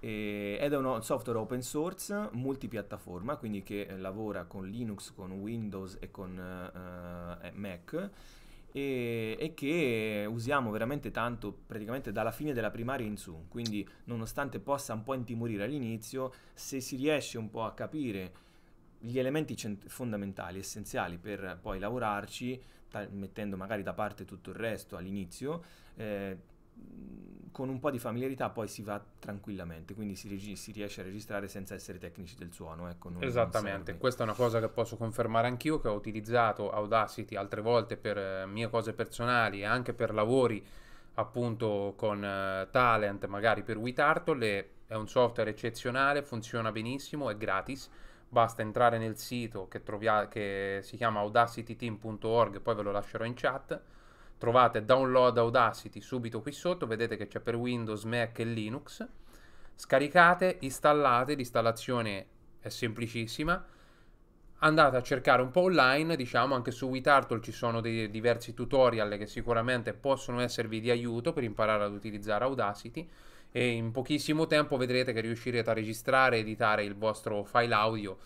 ed è un software open source multipiattaforma, quindi che eh, lavora con Linux, con Windows e con uh, Mac e, e, che usiamo veramente tanto praticamente dalla fine della primaria in su, quindi nonostante possa un po' intimorire all'inizio, se si riesce un po' a capire gli elementi cent- fondamentali, essenziali per poi lavorarci, ta- mettendo magari da parte tutto il resto all'inizio, eh, con un po' di familiarità poi si va tranquillamente, quindi si, regi- si riesce a registrare senza essere tecnici del suono. Ecco, non, Esattamente, non questa è una cosa che posso confermare anch'io, che ho utilizzato Audacity altre volte per eh, mie cose personali e anche per lavori appunto con eh, Talent, magari per WeTartle, è un software eccezionale, funziona benissimo, è gratis, basta entrare nel sito che, trovia- che si chiama audacityteam.org, poi ve lo lascerò in chat trovate download Audacity subito qui sotto, vedete che c'è per Windows, Mac e Linux. Scaricate, installate, l'installazione è semplicissima. Andate a cercare un po' online, diciamo anche su WeTartle ci sono dei diversi tutorial che sicuramente possono esservi di aiuto per imparare ad utilizzare Audacity e in pochissimo tempo vedrete che riuscirete a registrare e editare il vostro file audio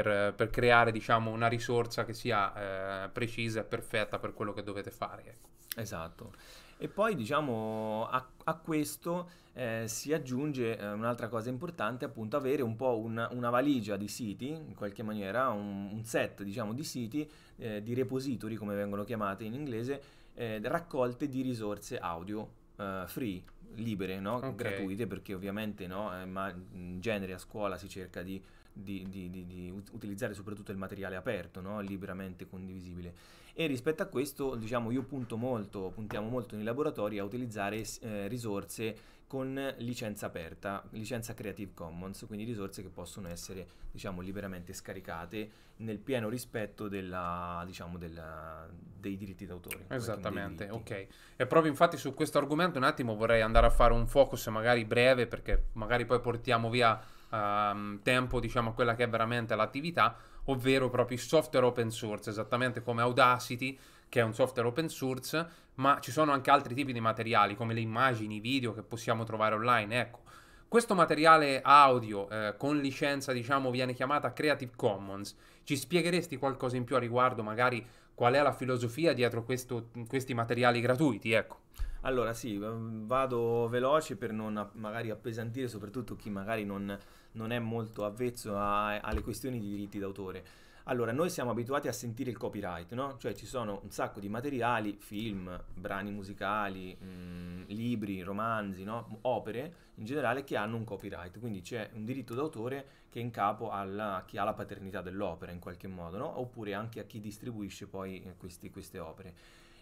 per, per creare diciamo, una risorsa che sia eh, precisa e perfetta per quello che dovete fare. Ecco. Esatto. E poi diciamo a, a questo eh, si aggiunge eh, un'altra cosa importante, appunto avere un po' una, una valigia di siti, in qualche maniera un, un set diciamo, di siti, eh, di repository come vengono chiamate in inglese, eh, raccolte di risorse audio eh, free, libere, no? okay. gratuite, perché ovviamente no? Eh, ma in genere a scuola si cerca di di, di, di, di, utilizzare soprattutto il materiale aperto, no? liberamente condivisibile. E rispetto a questo, diciamo, io punto molto, puntiamo molto nei laboratori a utilizzare eh, risorse con licenza aperta, licenza Creative Commons, quindi risorse che possono essere, diciamo, liberamente scaricate nel pieno rispetto della, diciamo, della, dei diritti d'autore. Esattamente, diritti. ok. E proprio infatti su questo argomento un attimo vorrei andare a fare un focus magari breve perché magari poi portiamo via ehm, tempo diciamo a quella che è veramente l'attività, ovvero proprio il software open source, esattamente come Audacity, che è un software open source, ma ci sono anche altri tipi di materiali come le immagini, i video che possiamo trovare online, ecco. Questo materiale audio eh, con licenza, diciamo, viene chiamata Creative Commons. Ci spiegheresti qualcosa in più a riguardo, magari qual è la filosofia dietro questo, questi materiali gratuiti, ecco? Allora sì, ehm, vado veloce per non magari appesantire soprattutto chi magari non non è molto avvezzo a, alle questioni di diritti d'autore. Allora, noi siamo abituati a sentire il copyright, no? Cioè ci sono un sacco di materiali, film, brani musicali, mh, mm, libri, romanzi, no? opere in generale che hanno un copyright, quindi c'è un diritto d'autore che è in capo a chi ha la paternità dell'opera in qualche modo, no? Oppure anche a chi distribuisce poi eh, questi, queste opere.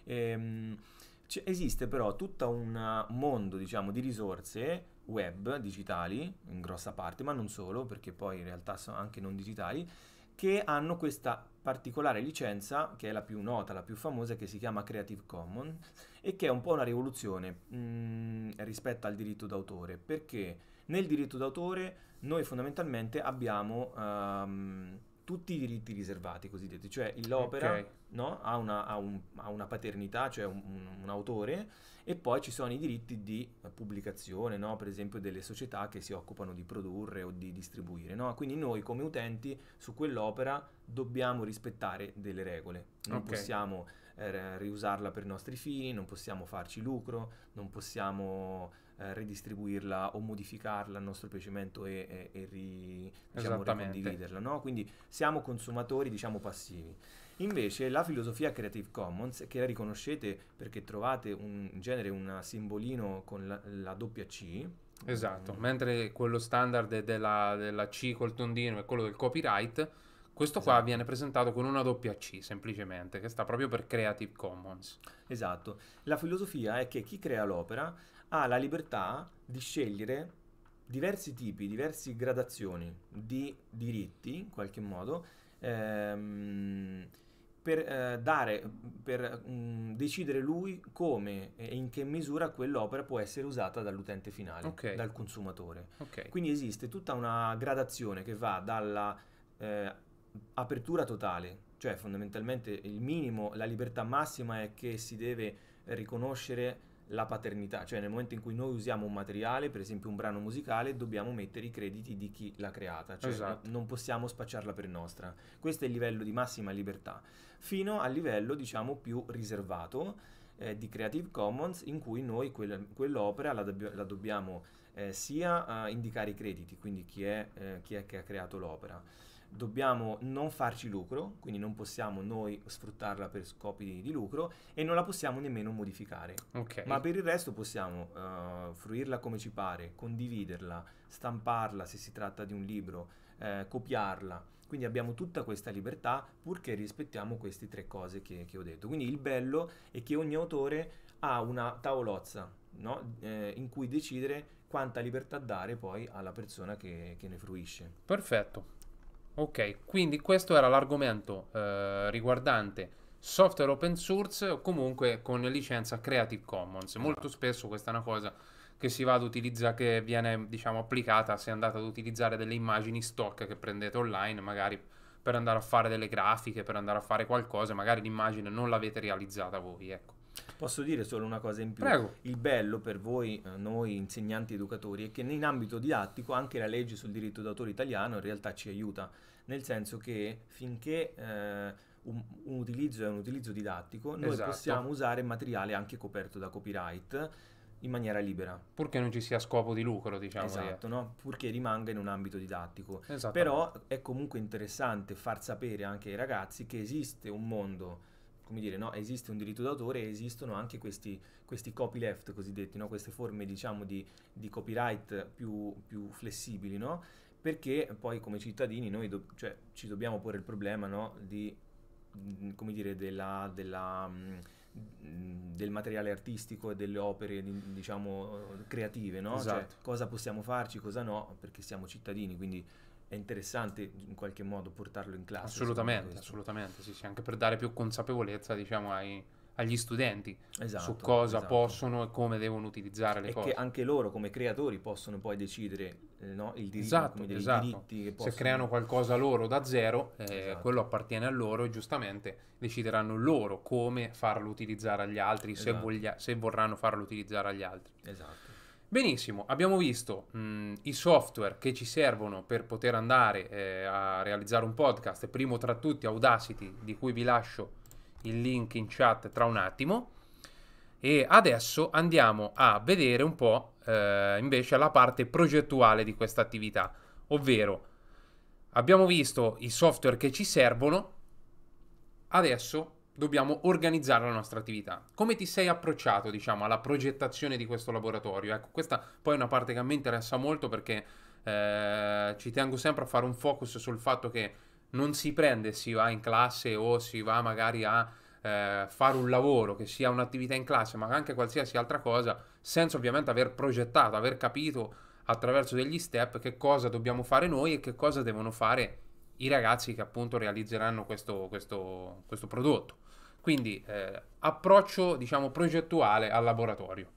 Ehm, esiste però tutto un mondo diciamo, di risorse web digitali, in grossa parte, ma non solo, perché poi in realtà sono anche non digitali, che hanno questa particolare licenza, che è la più nota, la più famosa, che si chiama Creative Commons e che è un po' una rivoluzione mh, mm, rispetto al diritto d'autore, perché nel diritto d'autore noi fondamentalmente abbiamo... Um, tutti i diritti riservati cosiddetti, cioè l'opera okay. no, ha, una, ha, un, ha, una, paternità, cioè un, un, autore, e poi ci sono i diritti di pubblicazione, no? per esempio delle società che si occupano di produrre o di distribuire. No? Quindi noi come utenti su quell'opera dobbiamo rispettare delle regole, non okay. possiamo eh, riusarla per i nostri fini, non possiamo farci lucro, non possiamo eh, o modificarla a nostro piacimento e, e, e ri, diciamo, ricondividerla. No? Quindi siamo consumatori, diciamo, passivi. Invece la filosofia Creative Commons, che la riconoscete perché trovate un, in genere un simbolino con la, la doppia C, Esatto, mm. mentre quello standard della, della, C col tondino e quello del copyright, questo esatto. qua viene presentato con una doppia C semplicemente, che sta proprio per Creative Commons. Esatto, la filosofia è che chi crea l'opera ha la libertà di scegliere diversi tipi, diverse gradazioni di diritti, in qualche modo, ehm, per, eh, dare, per mh, mm, decidere lui come e in che misura quell'opera può essere usata dall'utente finale, okay. dal consumatore. Okay. Quindi esiste tutta una gradazione che va dalla eh, apertura totale, cioè fondamentalmente il minimo, la libertà massima è che si deve riconoscere la paternità, cioè nel momento in cui noi usiamo un materiale, per esempio un brano musicale, dobbiamo mettere i crediti di chi l'ha creata, cioè esatto. non possiamo spacciarla per nostra. Questo è il livello di massima libertà, fino al livello diciamo più riservato eh, di Creative Commons in cui noi quella, quell'opera la, dobb- la dobbiamo eh, sia eh, indicare i crediti, quindi chi è, eh, chi è che ha creato l'opera dobbiamo non farci lucro, quindi non possiamo noi sfruttarla per scopi di, di lucro e non la possiamo nemmeno modificare. Okay. Ma per il resto possiamo uh, fruirla come ci pare, condividerla, stamparla se si tratta di un libro, eh, copiarla. Quindi abbiamo tutta questa libertà purché rispettiamo queste tre cose che, che ho detto. Quindi il bello è che ogni autore ha una tavolozza no? eh, in cui decidere quanta libertà dare poi alla persona che, che ne fruisce. Perfetto. Ok, quindi questo era l'argomento eh, riguardante software open source o comunque con licenza Creative Commons. Esatto. Molto spesso questa è una cosa che si va ad utilizzare, che viene diciamo applicata se andate ad utilizzare delle immagini stock che prendete online, magari per andare a fare delle grafiche, per andare a fare qualcosa, magari l'immagine non l'avete realizzata voi, ecco. Posso dire solo una cosa in più? Prego. Il bello per voi, eh, noi insegnanti educatori, è che in ambito didattico anche la legge sul diritto d'autore italiano in realtà ci aiuta, nel senso che finché eh, un, un, utilizzo è un utilizzo didattico, noi esatto. possiamo usare materiale anche coperto da copyright in maniera libera. Purché non ci sia scopo di lucro, diciamo. Esatto, no? purché rimanga in un ambito didattico. Esatto. Però è comunque interessante far sapere anche ai ragazzi che esiste un mondo come dire, no? esiste un diritto d'autore e esistono anche questi, questi copyleft cosiddetti, no? queste forme diciamo, di, di, copyright più, più flessibili, no? perché poi come cittadini noi do- cioè, ci dobbiamo porre il problema di, mm, come dire, della, della, mm, del materiale artistico e delle opere diciamo, creative, cioè, esatto. cioè, cosa possiamo farci, cosa no, perché siamo cittadini, quindi è interessante in qualche modo portarlo in classe. Assolutamente, assolutamente, sì, sì, anche per dare più consapevolezza, diciamo, ai, agli studenti esatto, su cosa esatto. possono e come devono utilizzare le e cose. E che anche loro come creatori possono poi decidere eh, no, il diritto, esatto, dire, esatto. diritti che possono... Se creano qualcosa loro da zero, eh, esatto. quello appartiene a loro e giustamente decideranno loro come farlo utilizzare agli altri, se, esatto. voglia, se vorranno farlo utilizzare agli altri. Esatto. Benissimo, abbiamo visto mh, i software che ci servono per poter andare eh, a realizzare un podcast, primo tra tutti Audacity, di cui vi lascio il link in chat tra un attimo. E adesso andiamo a vedere un po' eh, invece la parte progettuale di questa attività, ovvero abbiamo visto i software che ci servono, adesso dobbiamo organizzare la nostra attività. Come ti sei approcciato, diciamo, alla progettazione di questo laboratorio? Ecco, questa poi è una parte che a me interessa molto perché eh, ci tengo sempre a fare un focus sul fatto che non si prende, si va in classe o si va magari a eh, fare un lavoro, che sia un'attività in classe, ma anche qualsiasi altra cosa, senza ovviamente aver progettato, aver capito attraverso degli step che cosa dobbiamo fare noi e che cosa devono fare i ragazzi che appunto realizzeranno questo, questo, questo prodotto. Quindi eh, approccio, diciamo, progettuale al laboratorio.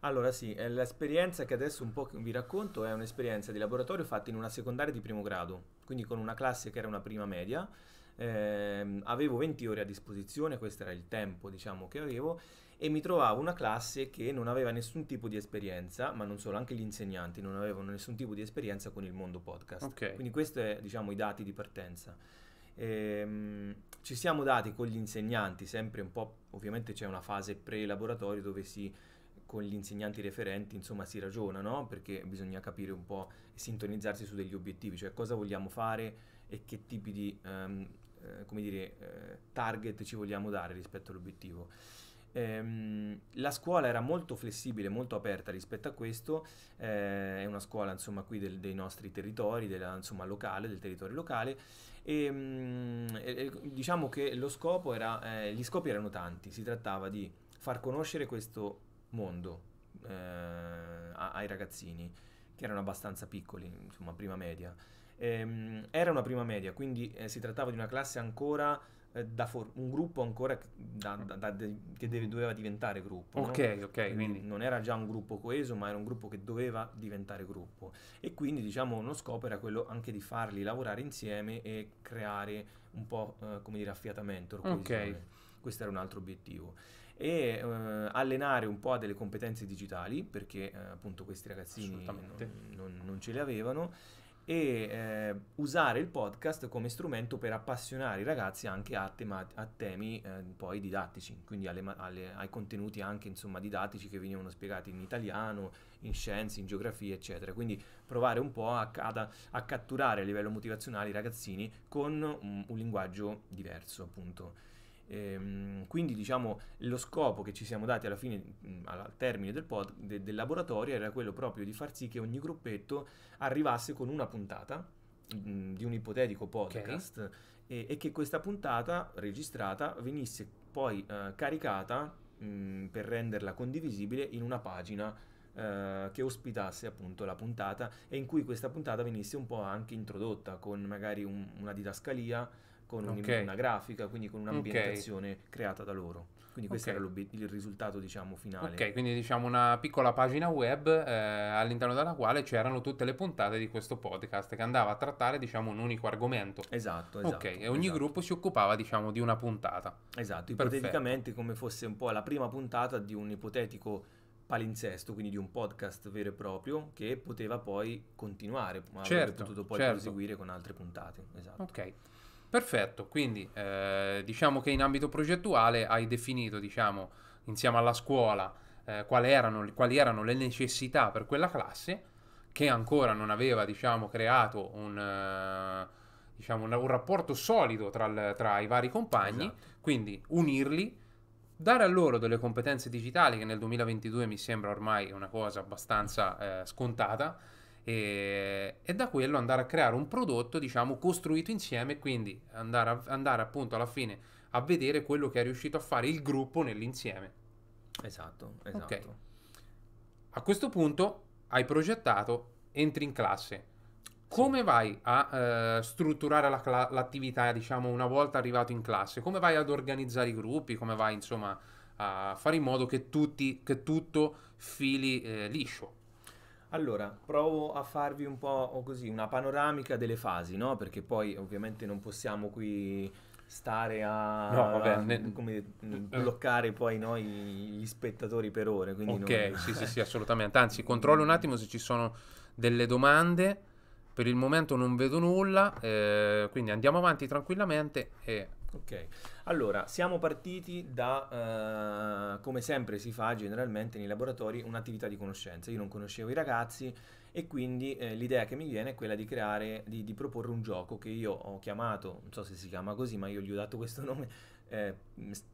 Allora sì, l'esperienza che adesso un po' vi racconto è un'esperienza di laboratorio fatta in una secondaria di primo grado, quindi con una classe che era una prima media. Eh, avevo 20 ore a disposizione, questo era il tempo diciamo, che avevo e mi trovavo una classe che non aveva nessun tipo di esperienza, ma non solo, anche gli insegnanti non avevano nessun tipo di esperienza con il mondo podcast. Okay. Quindi questi sono diciamo, i dati di partenza. Ehm, ci siamo dati con gli insegnanti, sempre un po', ovviamente c'è una fase pre-laboratorio dove si con gli insegnanti referenti, insomma, si ragiona, no? Perché bisogna capire un po' e sintonizzarsi su degli obiettivi, cioè cosa vogliamo fare e che tipi di, um, eh, come dire, eh, target ci vogliamo dare rispetto all'obiettivo. Ehm, la scuola era molto flessibile, molto aperta rispetto a questo, eh, è una scuola, insomma, qui del, dei nostri territori, della, insomma, locale, del territorio locale, Mm, e, e, diciamo che lo scopo era, eh, gli scopi erano tanti, si trattava di far conoscere questo mondo eh, ai ragazzini che erano abbastanza piccoli, insomma prima media. E, ehm, era una prima media, quindi eh, si trattava di una classe ancora eh, da for- un gruppo ancora mm. da, da, da, che deve, doveva diventare gruppo. Ok, no? ok. Quindi. Non era già un gruppo coeso, ma era un gruppo che doveva diventare gruppo. E quindi diciamo uno scopo era quello anche di farli lavorare insieme e creare un po' eh, come dire affiatamento. Ok. Questo era un altro obiettivo e eh, allenare un po' a delle competenze digitali perché eh, appunto questi ragazzini non, non, non, ce le avevano e eh, usare il podcast come strumento per appassionare i ragazzi anche a, tema- a temi eh, poi didattici, quindi alle, alle, ai contenuti anche insomma, didattici che venivano spiegati in italiano, in scienze, in geografia, eccetera. Quindi provare un po' a, a, a catturare a livello motivazionale i ragazzini con un, un linguaggio diverso, appunto. Ehm, quindi diciamo lo scopo che ci siamo dati alla fine, mh, al termine del, pod, de, del laboratorio, era quello proprio di far sì che ogni gruppetto arrivasse con una puntata di un ipotetico podcast okay. e, e, che questa puntata registrata venisse poi eh, caricata mh, per renderla condivisibile in una pagina Uh, che ospitasse appunto la puntata e in cui questa puntata venisse un po' anche introdotta con magari un, una didascalia con okay. una grafica, quindi con un'ambientazione okay. creata da loro. Quindi questo okay. era il risultato diciamo finale. Ok, quindi diciamo una piccola pagina web eh, all'interno della quale c'erano tutte le puntate di questo podcast che andava a trattare diciamo un unico argomento. Esatto, esatto. Ok, e ogni esatto. gruppo si occupava diciamo di una puntata. Esatto, ipoteticamente come fosse un po' la prima puntata di un ipotetico palinsesto, quindi di un podcast vero e proprio che poteva poi continuare, ma certo, potuto poi certo. proseguire con altre puntate. Esatto. Ok. Perfetto, quindi eh, diciamo che in ambito progettuale hai definito, diciamo, insieme alla scuola, eh, quali, erano, quali, erano, le necessità per quella classe che ancora non aveva, diciamo, creato un... Eh, diciamo, un, un, rapporto solido tra, tra i vari compagni, esatto. quindi unirli, dare a loro delle competenze digitali che nel 2022 mi sembra ormai una cosa abbastanza eh, scontata e, e, da quello andare a creare un prodotto diciamo costruito insieme quindi andare, a, andare appunto alla fine a vedere quello che è riuscito a fare il gruppo nell'insieme esatto esatto okay. a questo punto hai progettato entri in classe come sì. vai a eh, strutturare la cla- l'attività diciamo una volta arrivato in classe come vai ad organizzare i gruppi come vai insomma a fare in modo che, tutti, che tutto fili eh, liscio allora, provo a farvi un po' così una panoramica delle fasi, no? Perché poi ovviamente non possiamo qui stare a, no, vabbè, a ne... come, eh, eh. bloccare poi noi gli spettatori per ore. ok, non... sì, sì, sì, assolutamente. Anzi, controllo un attimo se ci sono delle domande. Per il momento non vedo nulla, eh, quindi andiamo avanti tranquillamente e Ok, allora siamo partiti da, eh, come sempre si fa generalmente nei laboratori, un'attività di conoscenza. Io non conoscevo i ragazzi e quindi eh, l'idea che mi viene è quella di creare, di, di, proporre un gioco che io ho chiamato, non so se si chiama così, ma io gli ho dato questo nome, eh,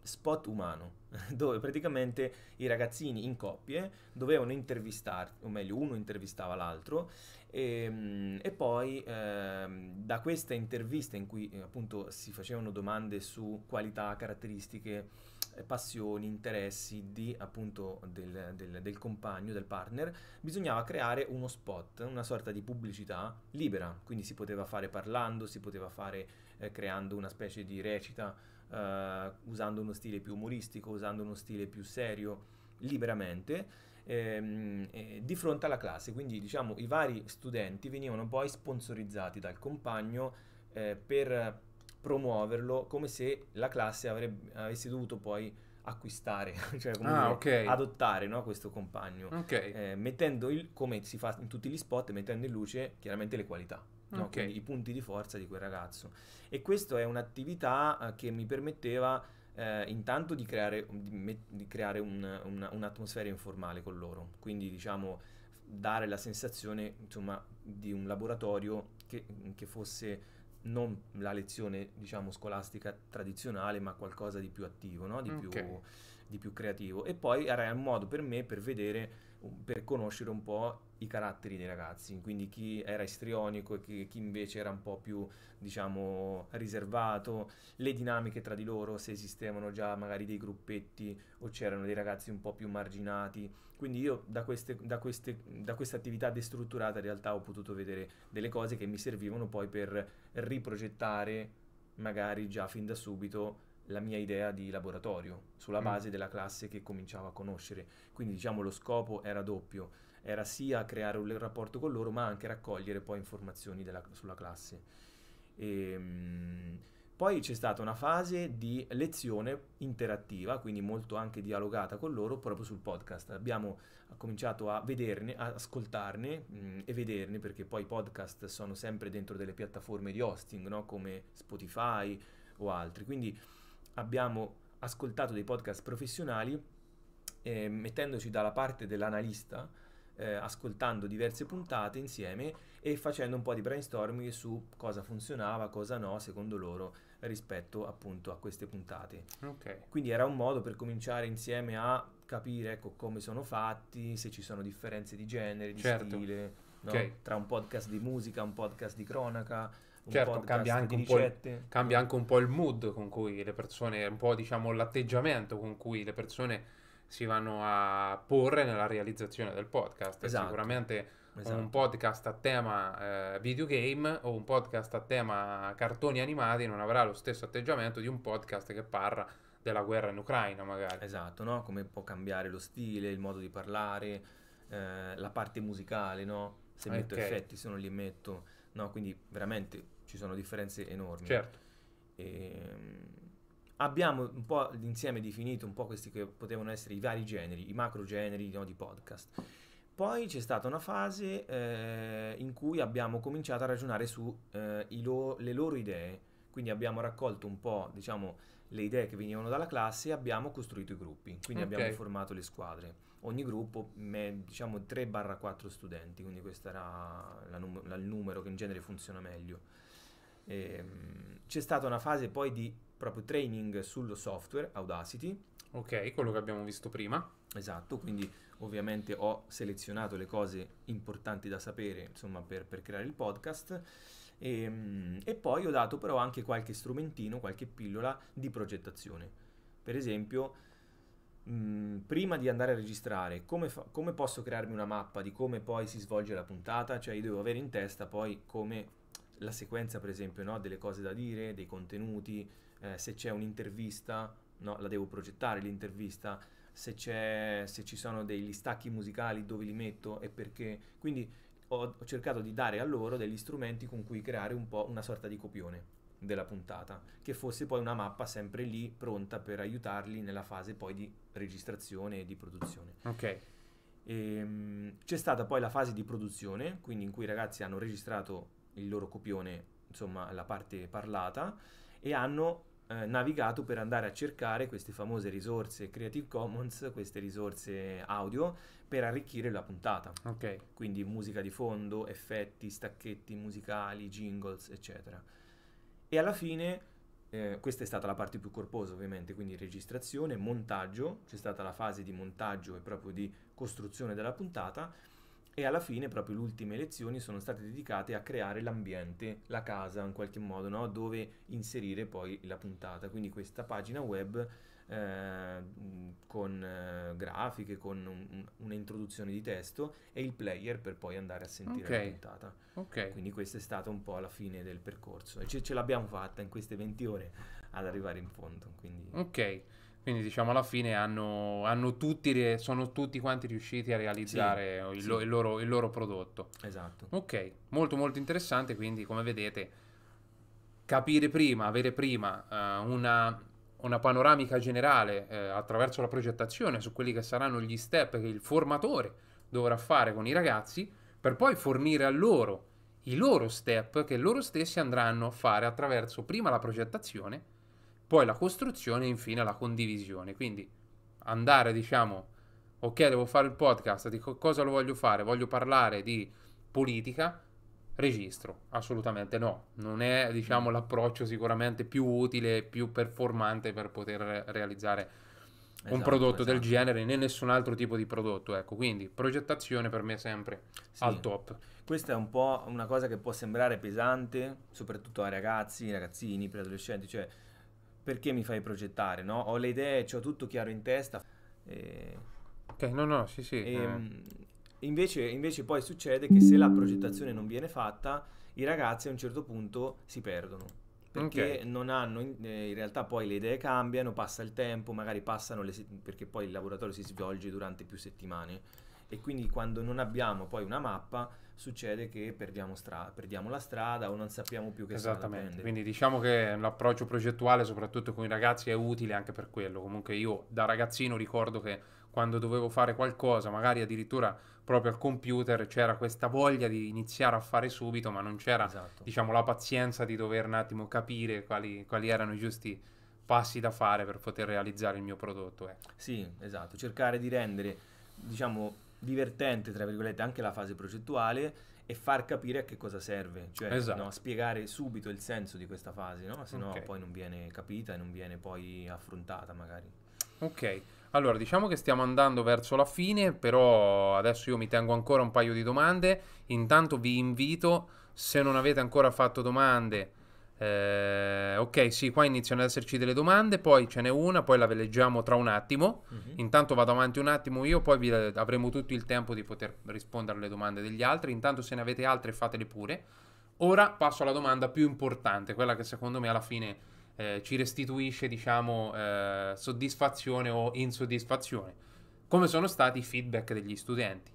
Spot Umano, dove praticamente i ragazzini in coppie dovevano intervistare, o meglio uno intervistava l'altro e, ehm, e poi eh, da questa intervista in cui eh, appunto si facevano domande su qualità, caratteristiche, eh, passioni, interessi di, appunto, del, del, del compagno, del partner, bisognava creare uno spot, una sorta di pubblicità libera, quindi si poteva fare parlando, si poteva fare eh, creando una specie di recita, usando uno stile più umoristico, usando uno stile più serio liberamente ehm, eh, di fronte alla classe. Quindi diciamo i vari studenti venivano poi sponsorizzati dal compagno eh, per promuoverlo come se la classe avrebbe, avesse dovuto poi acquistare, cioè ah, okay. adottare no, questo compagno, okay. eh, mettendo il, come si fa in tutti gli spot, mettendo in luce chiaramente le qualità. No? Okay. i punti di forza di quel ragazzo e questa è un'attività eh, che mi permetteva eh, intanto di creare, di, di creare un, un, un'atmosfera informale con loro, quindi diciamo dare la sensazione insomma, di un laboratorio che, che fosse non la lezione diciamo scolastica tradizionale ma qualcosa di più attivo, no? di, okay. più, di più creativo e poi era un modo per me per vedere, per conoscere un po' i caratteri dei ragazzi, quindi chi era istrionico e chi, chi, invece era un po' più, diciamo, riservato, le dinamiche tra di loro, se esistevano già magari dei gruppetti o c'erano dei ragazzi un po' più marginati. Quindi io da, queste, da, queste, da questa attività destrutturata in realtà ho potuto vedere delle cose che mi servivano poi per riprogettare magari già fin da subito la mia idea di laboratorio sulla mm. base mm. della classe che cominciavo a conoscere. Quindi diciamo lo scopo era doppio era sia creare un rapporto con loro ma anche raccogliere poi informazioni della, sulla classe. E, ehm, mh, poi c'è stata una fase di lezione interattiva, quindi molto anche dialogata con loro proprio sul podcast. Abbiamo cominciato a vederne, a ascoltarne mh, mm, e vederne, perché poi i podcast sono sempre dentro delle piattaforme di hosting, no? come Spotify o altri. Quindi abbiamo ascoltato dei podcast professionali eh, mettendoci dalla parte dell'analista eh, ascoltando diverse puntate insieme e facendo un po' di brainstorming su cosa funzionava, cosa no, secondo loro rispetto appunto a queste puntate. Okay. Quindi era un modo per cominciare insieme a capire ecco, come sono fatti, se ci sono differenze di genere, di certo. stile, no? okay. tra un podcast di musica, un podcast di cronaca, certo, cambia anche, il, cambia anche, un po' il mood con cui le persone, un po' diciamo l'atteggiamento con cui le persone si vanno a porre nella realizzazione del podcast. Esatto. Sicuramente esatto. un podcast a tema eh, videogame o un podcast a tema cartoni animati non avrà lo stesso atteggiamento di un podcast che parla della guerra in Ucraina, magari. Esatto, no? come può cambiare lo stile, il modo di parlare, eh, la parte musicale, no? se metto okay. effetti, se non li metto. No? Quindi veramente ci sono differenze enormi. Certo. E, ehm, abbiamo un po' insieme definito un po' questi che potevano essere i vari generi, i macro generi no, di podcast. Poi c'è stata una fase eh, in cui abbiamo cominciato a ragionare sulle eh, lo- loro idee, quindi abbiamo raccolto un po' diciamo, le idee che venivano dalla classe e abbiamo costruito i gruppi, quindi okay. abbiamo formato le squadre. Ogni gruppo, me, diciamo 3-4 studenti, quindi questo era la num- la, il numero che in genere funziona meglio. E, ehm, c'è stata una fase poi di proprio training sullo software Audacity. Ok, quello che abbiamo visto prima. Esatto, quindi ovviamente ho selezionato le cose importanti da sapere insomma, per, per creare il podcast. E, ehm, e, poi ho dato però anche qualche strumentino, qualche pillola di progettazione. Per esempio, mh, mm, prima di andare a registrare, come, fa- come, posso crearmi una mappa di come poi si svolge la puntata? Cioè io devo avere in testa poi come la sequenza, per esempio, no? delle cose da dire, dei contenuti, eh, se c'è un'intervista, no, la devo progettare l'intervista, se, se, ci sono degli stacchi musicali dove li metto e perché. Quindi ho, ho cercato di dare a loro degli strumenti con cui creare un po' una sorta di copione della puntata, che fosse poi una mappa sempre lì pronta per aiutarli nella fase poi di registrazione e di produzione. Ok. Ehm, c'è stata poi la fase di produzione, quindi in cui i ragazzi hanno registrato il loro copione, insomma la parte parlata, e hanno eh, navigato per andare a cercare queste famose risorse Creative Commons, queste risorse audio per arricchire la puntata. Okay. Quindi musica di fondo, effetti, stacchetti musicali, jingles, eccetera. E alla fine eh, questa è stata la parte più corposa ovviamente, quindi registrazione, montaggio, c'è stata la fase di montaggio e proprio di costruzione della puntata e alla fine proprio le ultime lezioni sono state dedicate a creare l'ambiente, la casa in qualche modo, no? dove inserire poi la puntata. Quindi questa pagina web eh, mm, con eh, grafiche, con un, un'introduzione di testo e il player per poi andare a sentire okay. la puntata. Okay. Quindi questa è stata un po' la fine del percorso e ce, ce l'abbiamo fatta in queste 20 ore ad arrivare in fondo. Quindi... Ok. Quindi diciamo alla fine hanno, hanno tutti, sono tutti quanti riusciti a realizzare sì, il, sì. Il, loro, il, loro, prodotto. Esatto. Ok, molto molto interessante, quindi come vedete capire prima, avere prima uh, una, una, panoramica generale uh, attraverso la progettazione su quelli che saranno gli step che il formatore dovrà fare con i ragazzi per poi fornire a loro i loro step che loro stessi andranno a fare attraverso prima la progettazione poi la costruzione e infine la condivisione. Quindi andare, diciamo, ok, devo fare il podcast, di cosa lo voglio fare? Voglio parlare di politica, registro, assolutamente no. Non è, diciamo, mm. l'approccio sicuramente più utile, più performante per poter realizzare un esatto, prodotto esatto. del genere né nessun altro tipo di prodotto. Ecco, quindi progettazione per me è sempre sì. al top. Questa è un po' una cosa che può sembrare pesante, soprattutto ai ragazzi, ragazzini, preadolescenti, cioè perché mi fai progettare, no? Ho le idee, ho tutto chiaro in testa. E... Ok, no, no, sì, sì. E, ehm, eh. invece, invece poi succede che se la progettazione non viene fatta, i ragazzi a un certo punto si perdono perché okay. non hanno in eh, realtà poi le idee cambiano, passa il tempo, magari passano le se- perché poi il laboratorio si svolge durante più settimane e quindi quando non abbiamo poi una mappa succede che perdiamo, stra- perdiamo la strada o non sappiamo più che Esattamente, quindi diciamo che l'approccio progettuale soprattutto con i ragazzi è utile anche per quello, comunque io da ragazzino ricordo che quando dovevo fare qualcosa, magari addirittura proprio al computer, c'era questa voglia di iniziare a fare subito, ma non c'era esatto. diciamo, la pazienza di dover un attimo capire quali, quali, erano i giusti passi da fare per poter realizzare il mio prodotto. Ecco. Sì, esatto, cercare di rendere diciamo, divertente, tra virgolette, anche la fase progettuale e far capire a che cosa serve, cioè esatto. no, spiegare subito il senso di questa fase, no? se no okay. poi non viene capita e non viene poi affrontata magari. Ok, allora diciamo che stiamo andando verso la fine, però adesso io mi tengo ancora un paio di domande, intanto vi invito, se non avete ancora fatto domande, eh, ok, sì, qua iniziano ad esserci delle domande, poi ce n'è una, poi la leggiamo tra un attimo. Uh-huh. Intanto vado avanti un attimo io, poi vi, eh, avremo tutto il tempo di poter rispondere alle domande degli altri. Intanto se ne avete altre fatele pure. Ora passo alla domanda più importante, quella che secondo me alla fine eh, ci restituisce, diciamo, eh, soddisfazione o insoddisfazione. Come sono stati i feedback degli studenti?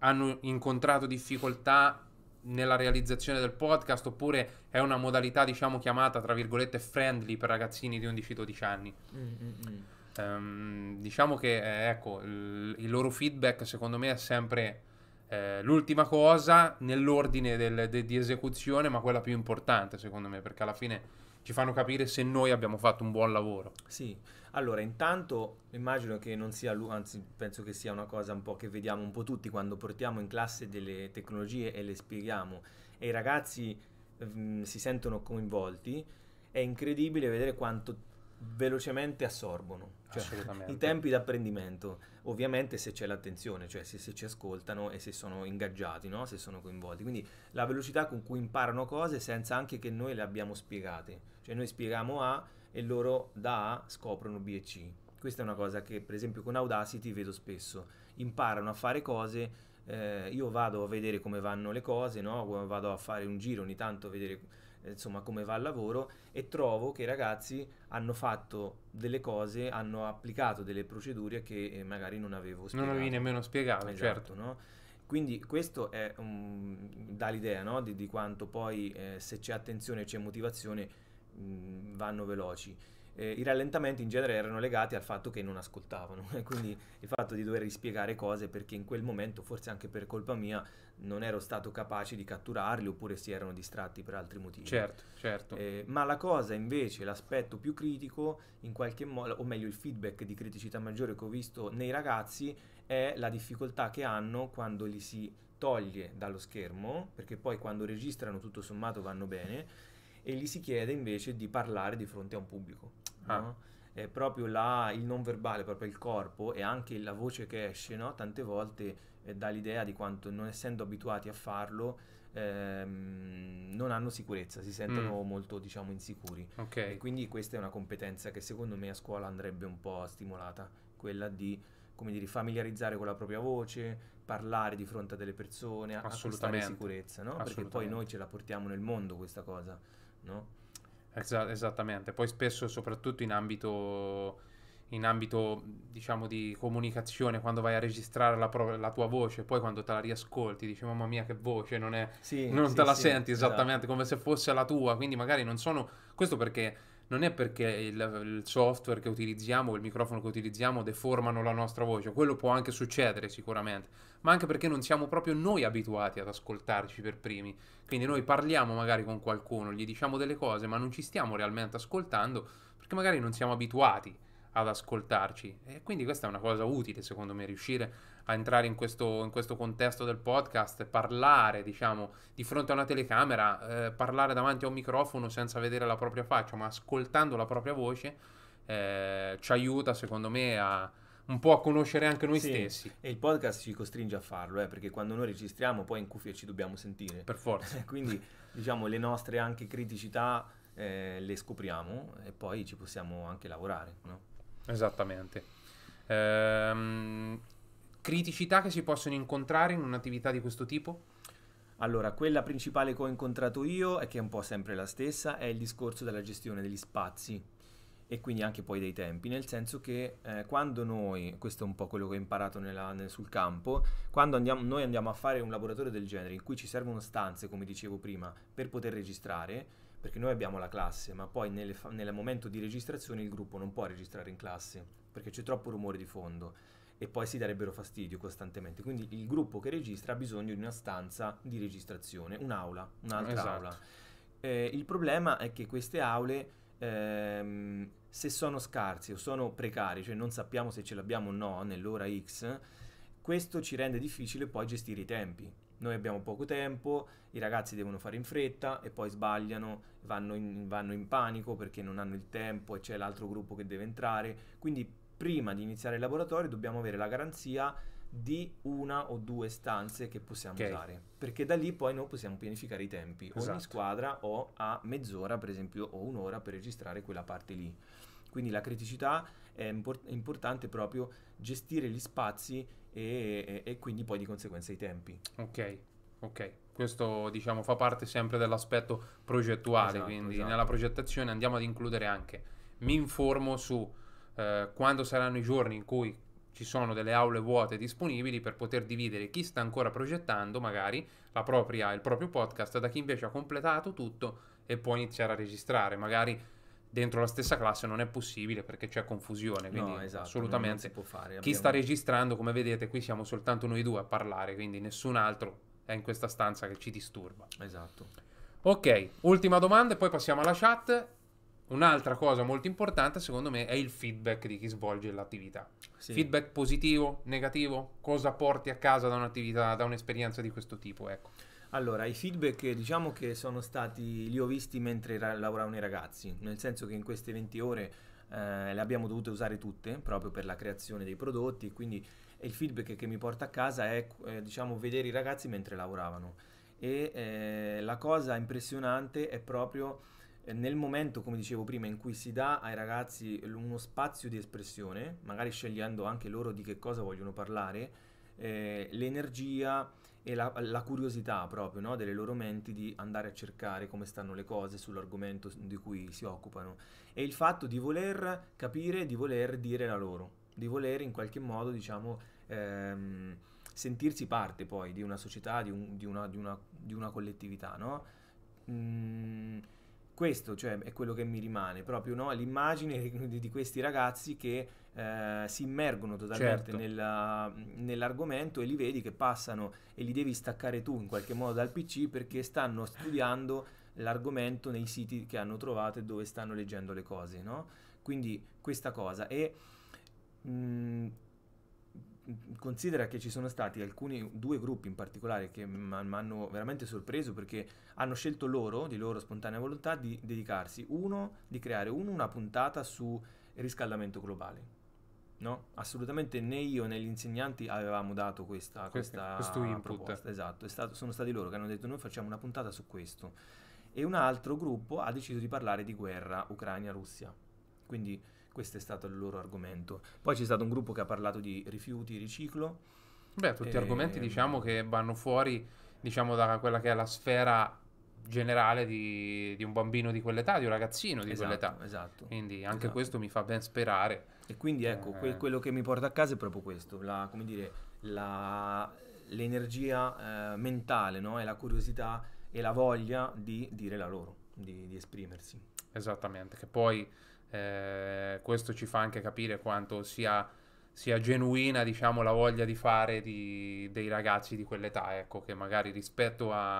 Hanno incontrato difficoltà nella realizzazione del podcast oppure è una modalità diciamo chiamata tra virgolette friendly per ragazzini di 11-12 anni mm-hmm. um, diciamo che eh, ecco il, il, loro feedback secondo me è sempre eh, l'ultima cosa nell'ordine del, de, di esecuzione ma quella più importante secondo me perché alla fine ci fanno capire se noi abbiamo fatto un buon lavoro sì allora, intanto immagino che non sia lui, anzi penso che sia una cosa un po' che vediamo un po' tutti quando portiamo in classe delle tecnologie e le spieghiamo e i ragazzi mh, mm, si sentono coinvolti, è incredibile vedere quanto velocemente assorbono cioè, i tempi d'apprendimento ovviamente se c'è l'attenzione cioè se, se ci ascoltano e se sono ingaggiati no? se sono coinvolti quindi la velocità con cui imparano cose senza anche che noi le abbiamo spiegate cioè noi spieghiamo A e loro da A scoprono B e C. Questa è una cosa che per esempio con Audacity vedo spesso, imparano a fare cose, eh, io vado a vedere come vanno le cose, no? vado a fare un giro ogni tanto a vedere eh, insomma come va il lavoro e trovo che i ragazzi hanno fatto delle cose, hanno applicato delle procedure che eh, magari non avevo spiegato. Non avevi nemmeno spiegato, esatto, certo. No? Quindi questo è, um, dà l'idea no? di, di, quanto poi eh, se c'è attenzione e c'è motivazione mh, mm, vanno veloci. Eh, I rallentamenti in genere erano legati al fatto che non ascoltavano, quindi il fatto di dover rispiegare cose perché in quel momento, forse anche per colpa mia, non ero stato capace di catturarli oppure si erano distratti per altri motivi. Certo, certo. Eh, ma la cosa invece, l'aspetto più critico, in qualche modo, o meglio il feedback di criticità maggiore che ho visto nei ragazzi, è la difficoltà che hanno quando li si toglie dallo schermo, perché poi quando registrano tutto sommato vanno bene, e gli si chiede invece di parlare di fronte a un pubblico. Ah. No? proprio la, il non verbale, proprio il corpo e anche la voce che esce, no? tante volte eh, dà l'idea di quanto non essendo abituati a farlo ehm, non hanno sicurezza, si sentono mm. molto diciamo insicuri. Okay. E quindi questa è una competenza che secondo me a scuola andrebbe un po' stimolata, quella di come dire, familiarizzare con la propria voce, parlare di fronte a delle persone, acquistare sicurezza, no? perché poi noi ce la portiamo nel mondo questa cosa no? esattamente, poi spesso soprattutto in ambito, in ambito diciamo di comunicazione, quando vai a registrare la, pro- la, tua voce, poi quando te la riascolti dici mamma mia che voce, non, è, sì, non sì, te la sì, senti esatto. esattamente esatto. come se fosse la tua, quindi magari non sono... Questo perché non è perché il, il, software che utilizziamo, il microfono che utilizziamo deformano la nostra voce, quello può anche succedere sicuramente, ma anche perché non siamo proprio noi abituati ad ascoltarci per primi. Quindi noi parliamo magari con qualcuno, gli diciamo delle cose, ma non ci stiamo realmente ascoltando perché magari non siamo abituati ad ascoltarci. E quindi questa è una cosa utile, secondo me, riuscire a entrare in questo, in questo contesto del podcast, parlare, diciamo, di fronte a una telecamera, eh, parlare davanti a un microfono senza vedere la propria faccia, ma ascoltando la propria voce, eh, ci aiuta, secondo me, a, un po' a conoscere anche noi sì, stessi. E il podcast ci costringe a farlo, eh, perché quando noi registriamo poi in cuffia ci dobbiamo sentire. Per forza. Quindi diciamo le nostre anche criticità eh, le scopriamo e poi ci possiamo anche lavorare. No? Esattamente. Ehm, criticità che si possono incontrare in un'attività di questo tipo? Allora, quella principale che ho incontrato io e che è un po' sempre la stessa, è il discorso della gestione degli spazi e quindi anche poi dei tempi, nel senso che eh, quando noi, questo è un po' quello che ho imparato nella, nel, sul campo, quando andiamo, noi andiamo a fare un laboratorio del genere in cui ci servono stanze, come dicevo prima, per poter registrare, perché noi abbiamo la classe, ma poi fa- nel momento di registrazione il gruppo non può registrare in classe, perché c'è troppo rumore di fondo e poi si darebbero fastidio costantemente. Quindi il gruppo che registra ha bisogno di una stanza di registrazione, un'aula, un'altra esatto. aula. Eh, il problema è che queste aule, ehm, se sono scarse o sono precarie, cioè non sappiamo se ce l'abbiamo o no nell'ora X, questo ci rende difficile poi gestire i tempi. Noi abbiamo poco tempo, i ragazzi devono fare in fretta e poi sbagliano, vanno in, vanno in panico perché non hanno il tempo e c'è l'altro gruppo che deve entrare. Quindi prima di iniziare il laboratorio dobbiamo avere la garanzia di una o due stanze che possiamo okay. usare perché da lì poi noi possiamo pianificare i tempi esatto. ogni squadra ho a mezz'ora per esempio o un'ora per registrare quella parte lì quindi la criticità è import- importante proprio gestire gli spazi e, e, quindi poi di conseguenza i tempi. Ok, ok. Questo diciamo fa parte sempre dell'aspetto progettuale, esatto, quindi esatto. nella progettazione andiamo ad includere anche mi informo su eh, quando saranno i giorni in cui ci sono delle aule vuote disponibili per poter dividere chi sta ancora progettando magari propria, il proprio podcast da chi invece ha completato tutto e può iniziare a registrare, magari dentro la stessa classe non è possibile perché c'è confusione, quindi no, esatto, assolutamente non, non fare, abbiamo... chi sta registrando, come vedete, qui siamo soltanto noi due a parlare, quindi nessun altro è in questa stanza che ci disturba. Esatto. Ok, ultima domanda e poi passiamo alla chat. Un'altra cosa molto importante, secondo me, è il feedback di chi svolge l'attività. Sì. Feedback positivo, negativo, cosa porti a casa da un'attività, da un'esperienza di questo tipo, ecco. Allora, i feedback diciamo che sono stati, li ho visti mentre ra- lavoravano i ragazzi, nel senso che in queste 20 ore eh, le abbiamo dovute usare tutte proprio per la creazione dei prodotti, quindi il feedback che mi porta a casa è eh, diciamo, vedere i ragazzi mentre lavoravano. E eh, la cosa impressionante è proprio eh, nel momento, come dicevo prima, in cui si dà ai ragazzi uno spazio di espressione, magari scegliendo anche loro di che cosa vogliono parlare, eh, l'energia e la, la curiosità proprio no, delle loro menti di andare a cercare come stanno le cose sull'argomento di cui si occupano e il fatto di voler capire, di voler dire la loro, di voler in qualche modo diciamo ehm, sentirsi parte poi di una società, di, un, di, una, di, una, di una, collettività. No? Mm, questo cioè, è quello che mi rimane, proprio no? l'immagine di, questi ragazzi che eh, si immergono totalmente certo. nella, nell'argomento e li vedi che passano e li devi staccare tu in qualche modo dal PC perché stanno studiando l'argomento nei siti che hanno trovato e dove stanno leggendo le cose, no? Quindi questa cosa. E, mh, mhmm, considera che ci sono stati alcuni due gruppi in particolare che mi hanno veramente sorpreso perché hanno scelto loro, di loro spontanea volontà, di dedicarsi uno, di creare uno una puntata su riscaldamento globale. No? Assolutamente né io né gli insegnanti avevamo dato questa, questa questo input. proposta. Esatto, stato, sono stati loro che hanno detto noi facciamo una puntata su questo. E un altro gruppo ha deciso di parlare di guerra Ucraina-Russia. Quindi questo è stato il loro argomento. Poi c'è stato un gruppo che ha parlato di rifiuti, riciclo. Beh, tutti e... Ehm, argomenti diciamo che vanno fuori diciamo da quella che è la sfera generale di, di, un bambino di quell'età, di un ragazzino di esatto, quell'età. Esatto. Quindi anche esatto. questo mi fa ben sperare. E quindi ecco, eh. que- quello che mi porta a casa è proprio questo, la, come dire, la, l'energia eh, mentale no? e la curiosità e la voglia di dire la loro, di, di esprimersi. Esattamente, che poi eh, questo ci fa anche capire quanto sia, sia genuina diciamo, la voglia di fare di, dei ragazzi di quell'età, ecco, che magari rispetto a,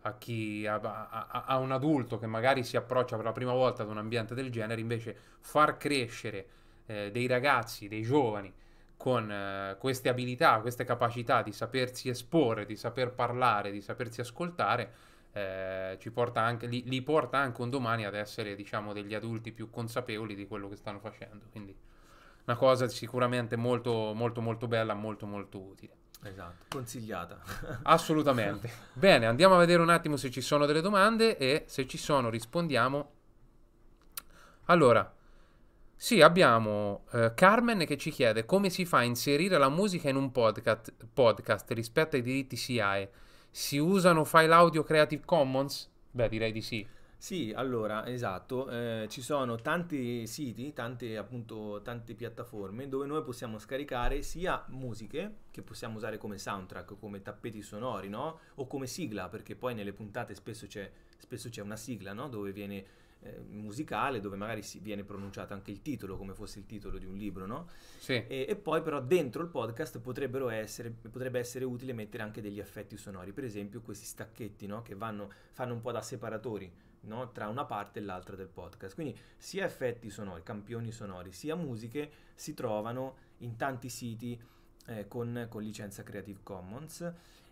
a, chi, a, a, un adulto che magari si approccia per la prima volta ad un ambiente del genere, invece far crescere eh, dei ragazzi, dei giovani, con eh, queste abilità, queste capacità di sapersi esporre, di saper parlare, di sapersi ascoltare, eh, ci porta anche, li, li, porta anche un domani ad essere diciamo degli adulti più consapevoli di quello che stanno facendo quindi una cosa sicuramente molto molto molto bella molto molto utile esatto consigliata assolutamente bene andiamo a vedere un attimo se ci sono delle domande e se ci sono rispondiamo allora sì, abbiamo eh, Carmen che ci chiede come si fa a inserire la musica in un podcast, podcast rispetto ai diritti SIAE si usano file audio Creative Commons? Beh, direi di sì. Sì, allora, esatto, eh, ci sono tanti siti, tante, appunto, tante piattaforme dove noi possiamo scaricare sia musiche che possiamo usare come soundtrack, come tappeti sonori, no? O come sigla, perché poi nelle puntate spesso c'è, spesso c'è una sigla, no? Dove viene eh, musicale dove magari viene pronunciato anche il titolo come fosse il titolo di un libro, no? Sì. E, e poi però dentro il podcast essere, potrebbe essere utile mettere anche degli effetti sonori, per esempio questi stacchetti no? che vanno, fanno un po' da separatori. No? tra una parte e l'altra del podcast. Quindi sia effetti sonori, campioni sonori, sia musiche si trovano in tanti siti eh, con, con licenza Creative Commons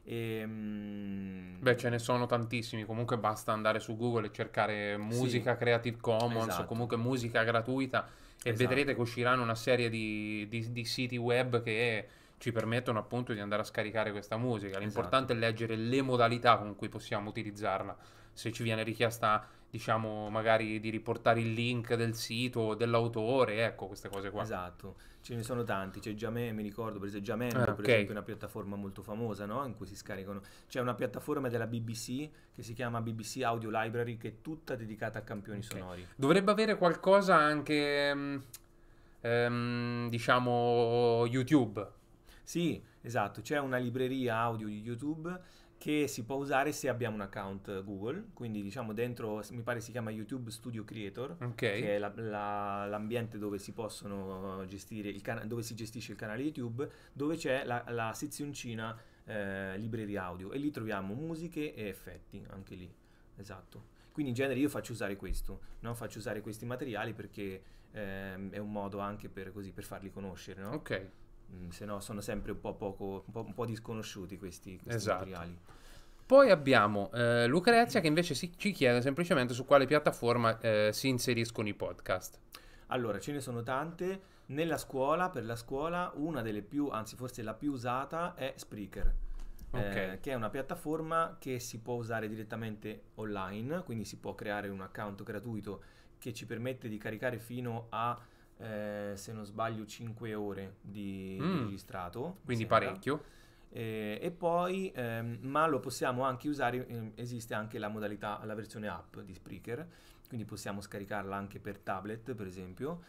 e, ehm, Beh, ce ne sono tantissimi. Comunque basta andare su Google e cercare musica sì, Creative Commons esatto. o comunque musica gratuita e esatto. vedrete che usciranno una serie di, di, di, siti web che ci permettono appunto di andare a scaricare questa musica. Esatto. L'importante esatto. è leggere le modalità con cui possiamo utilizzarla. Se ci viene richiesta, diciamo, magari di riportare il link del sito o dell'autore, ecco queste cose qua. Esatto. Ce ne sono tanti, c'è Jamendo, mi ricordo, per esempio Jamendo, ah, okay. per esempio è una piattaforma molto famosa, no? In cui si scaricano. C'è una piattaforma della BBC che si chiama BBC Audio Library che è tutta dedicata a campioni okay. sonori. Dovrebbe avere qualcosa anche ehm, ehm diciamo YouTube. Sì, esatto, c'è una libreria audio di YouTube che si può usare se abbiamo un account Google, quindi diciamo dentro, mi pare si chiama YouTube Studio Creator, okay. che è la, la, l'ambiente dove si possono uh, gestire, il cana- dove si gestisce il canale YouTube, dove c'è la, la sezioncina eh, libreria audio e lì troviamo musiche e effetti, anche lì, esatto. Quindi in genere io faccio usare questo, no? faccio usare questi materiali perché ehm, è un modo anche per, così, per farli conoscere. No? Ok mh, mm, se no sono sempre un po', poco, un po', un po disconosciuti questi, questi esatto. materiali. Poi abbiamo eh, Lucrezia che invece si, ci chiede semplicemente su quale piattaforma eh, si inseriscono i podcast. Allora, ce ne sono tante. Nella scuola, per la scuola, una delle più, anzi forse la più usata è Spreaker. Eh, okay. Eh, che è una piattaforma che si può usare direttamente online, quindi si può creare un account gratuito che ci permette di caricare fino a eh, se non sbaglio 5 ore di mm. registrato. Quindi parecchio. E, eh, e poi, ehm, ma lo possiamo anche usare, ehm, esiste anche la modalità, la versione app di Spreaker, quindi possiamo scaricarla anche per tablet per esempio.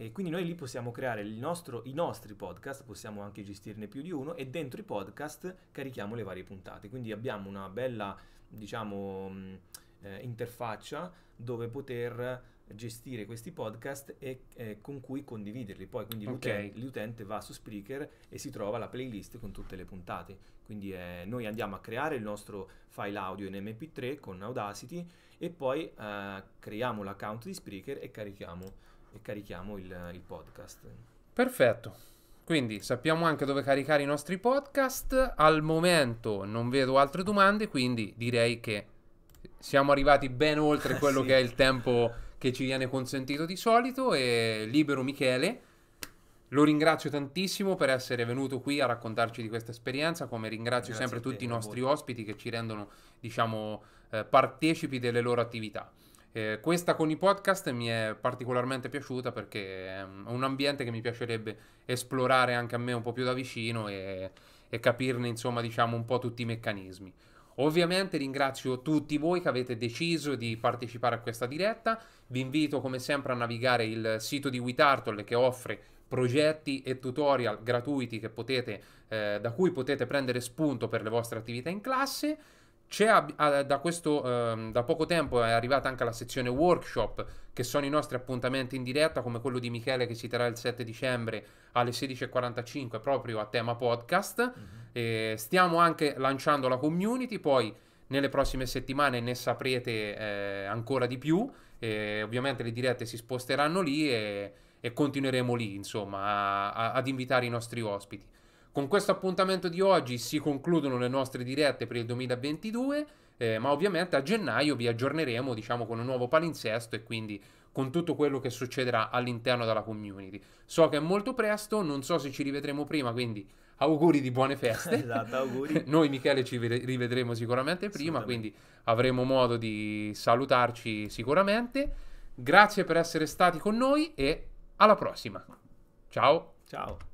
E quindi noi lì possiamo creare nostro, i nostri podcast, possiamo anche gestirne più di uno e dentro i podcast carichiamo le varie puntate. Quindi abbiamo una bella, diciamo, mm, eh, interfaccia dove poter gestire questi podcast e eh, con cui condividerli. Poi quindi okay. l'utente, l'utente, va su Spreaker e si trova la playlist con tutte le puntate. Quindi eh, noi andiamo a creare il nostro file audio in MP3 con Audacity e poi eh, creiamo l'account di Spreaker e carichiamo, e carichiamo il, il podcast. Perfetto. Quindi sappiamo anche dove caricare i nostri podcast. Al momento non vedo altre domande, quindi direi che siamo arrivati ben oltre quello sì. che è il tempo che ci viene consentito di solito e libero Michele. Lo ringrazio tantissimo per essere venuto qui a raccontarci di questa esperienza, come ringrazio Grazie sempre te, tutti i nostri voi. ospiti che ci rendono, diciamo, eh, partecipi delle loro attività. Eh, questa con i podcast mi è particolarmente piaciuta perché ehm, è un ambiente che mi piacerebbe esplorare anche a me un po' più da vicino e, e capirne, insomma, diciamo, un po' tutti i meccanismi. Ovviamente ringrazio tutti voi che avete deciso di partecipare a questa diretta vi invito come sempre a navigare il sito di WeTartle che offre progetti e tutorial gratuiti potete, eh, da cui potete prendere spunto per le vostre attività in classe. C'è da, questo, ehm, da poco tempo è arrivata anche la sezione workshop, che sono i nostri appuntamenti in diretta, come quello di Michele che si terrà il 7 dicembre alle 16.45 proprio a tema podcast. Mm-hmm. stiamo anche lanciando la community, poi nelle prossime settimane ne saprete eh, ancora di più. E ovviamente le dirette si sposteranno lì e, e continueremo lì, insomma, a, a, ad invitare i nostri ospiti. Con questo appuntamento di oggi si concludono le nostre dirette per il 2022, eh, ma ovviamente a gennaio vi aggiorneremo, diciamo, con un nuovo palinsesto e quindi con tutto quello che succederà all'interno della community. So che è molto presto, non so se ci rivedremo prima, quindi auguri di buone feste. esatto, auguri. Noi Michele ci rivedremo sicuramente prima, quindi avremo modo di salutarci sicuramente. Grazie per essere stati con noi e alla prossima. Ciao. Ciao.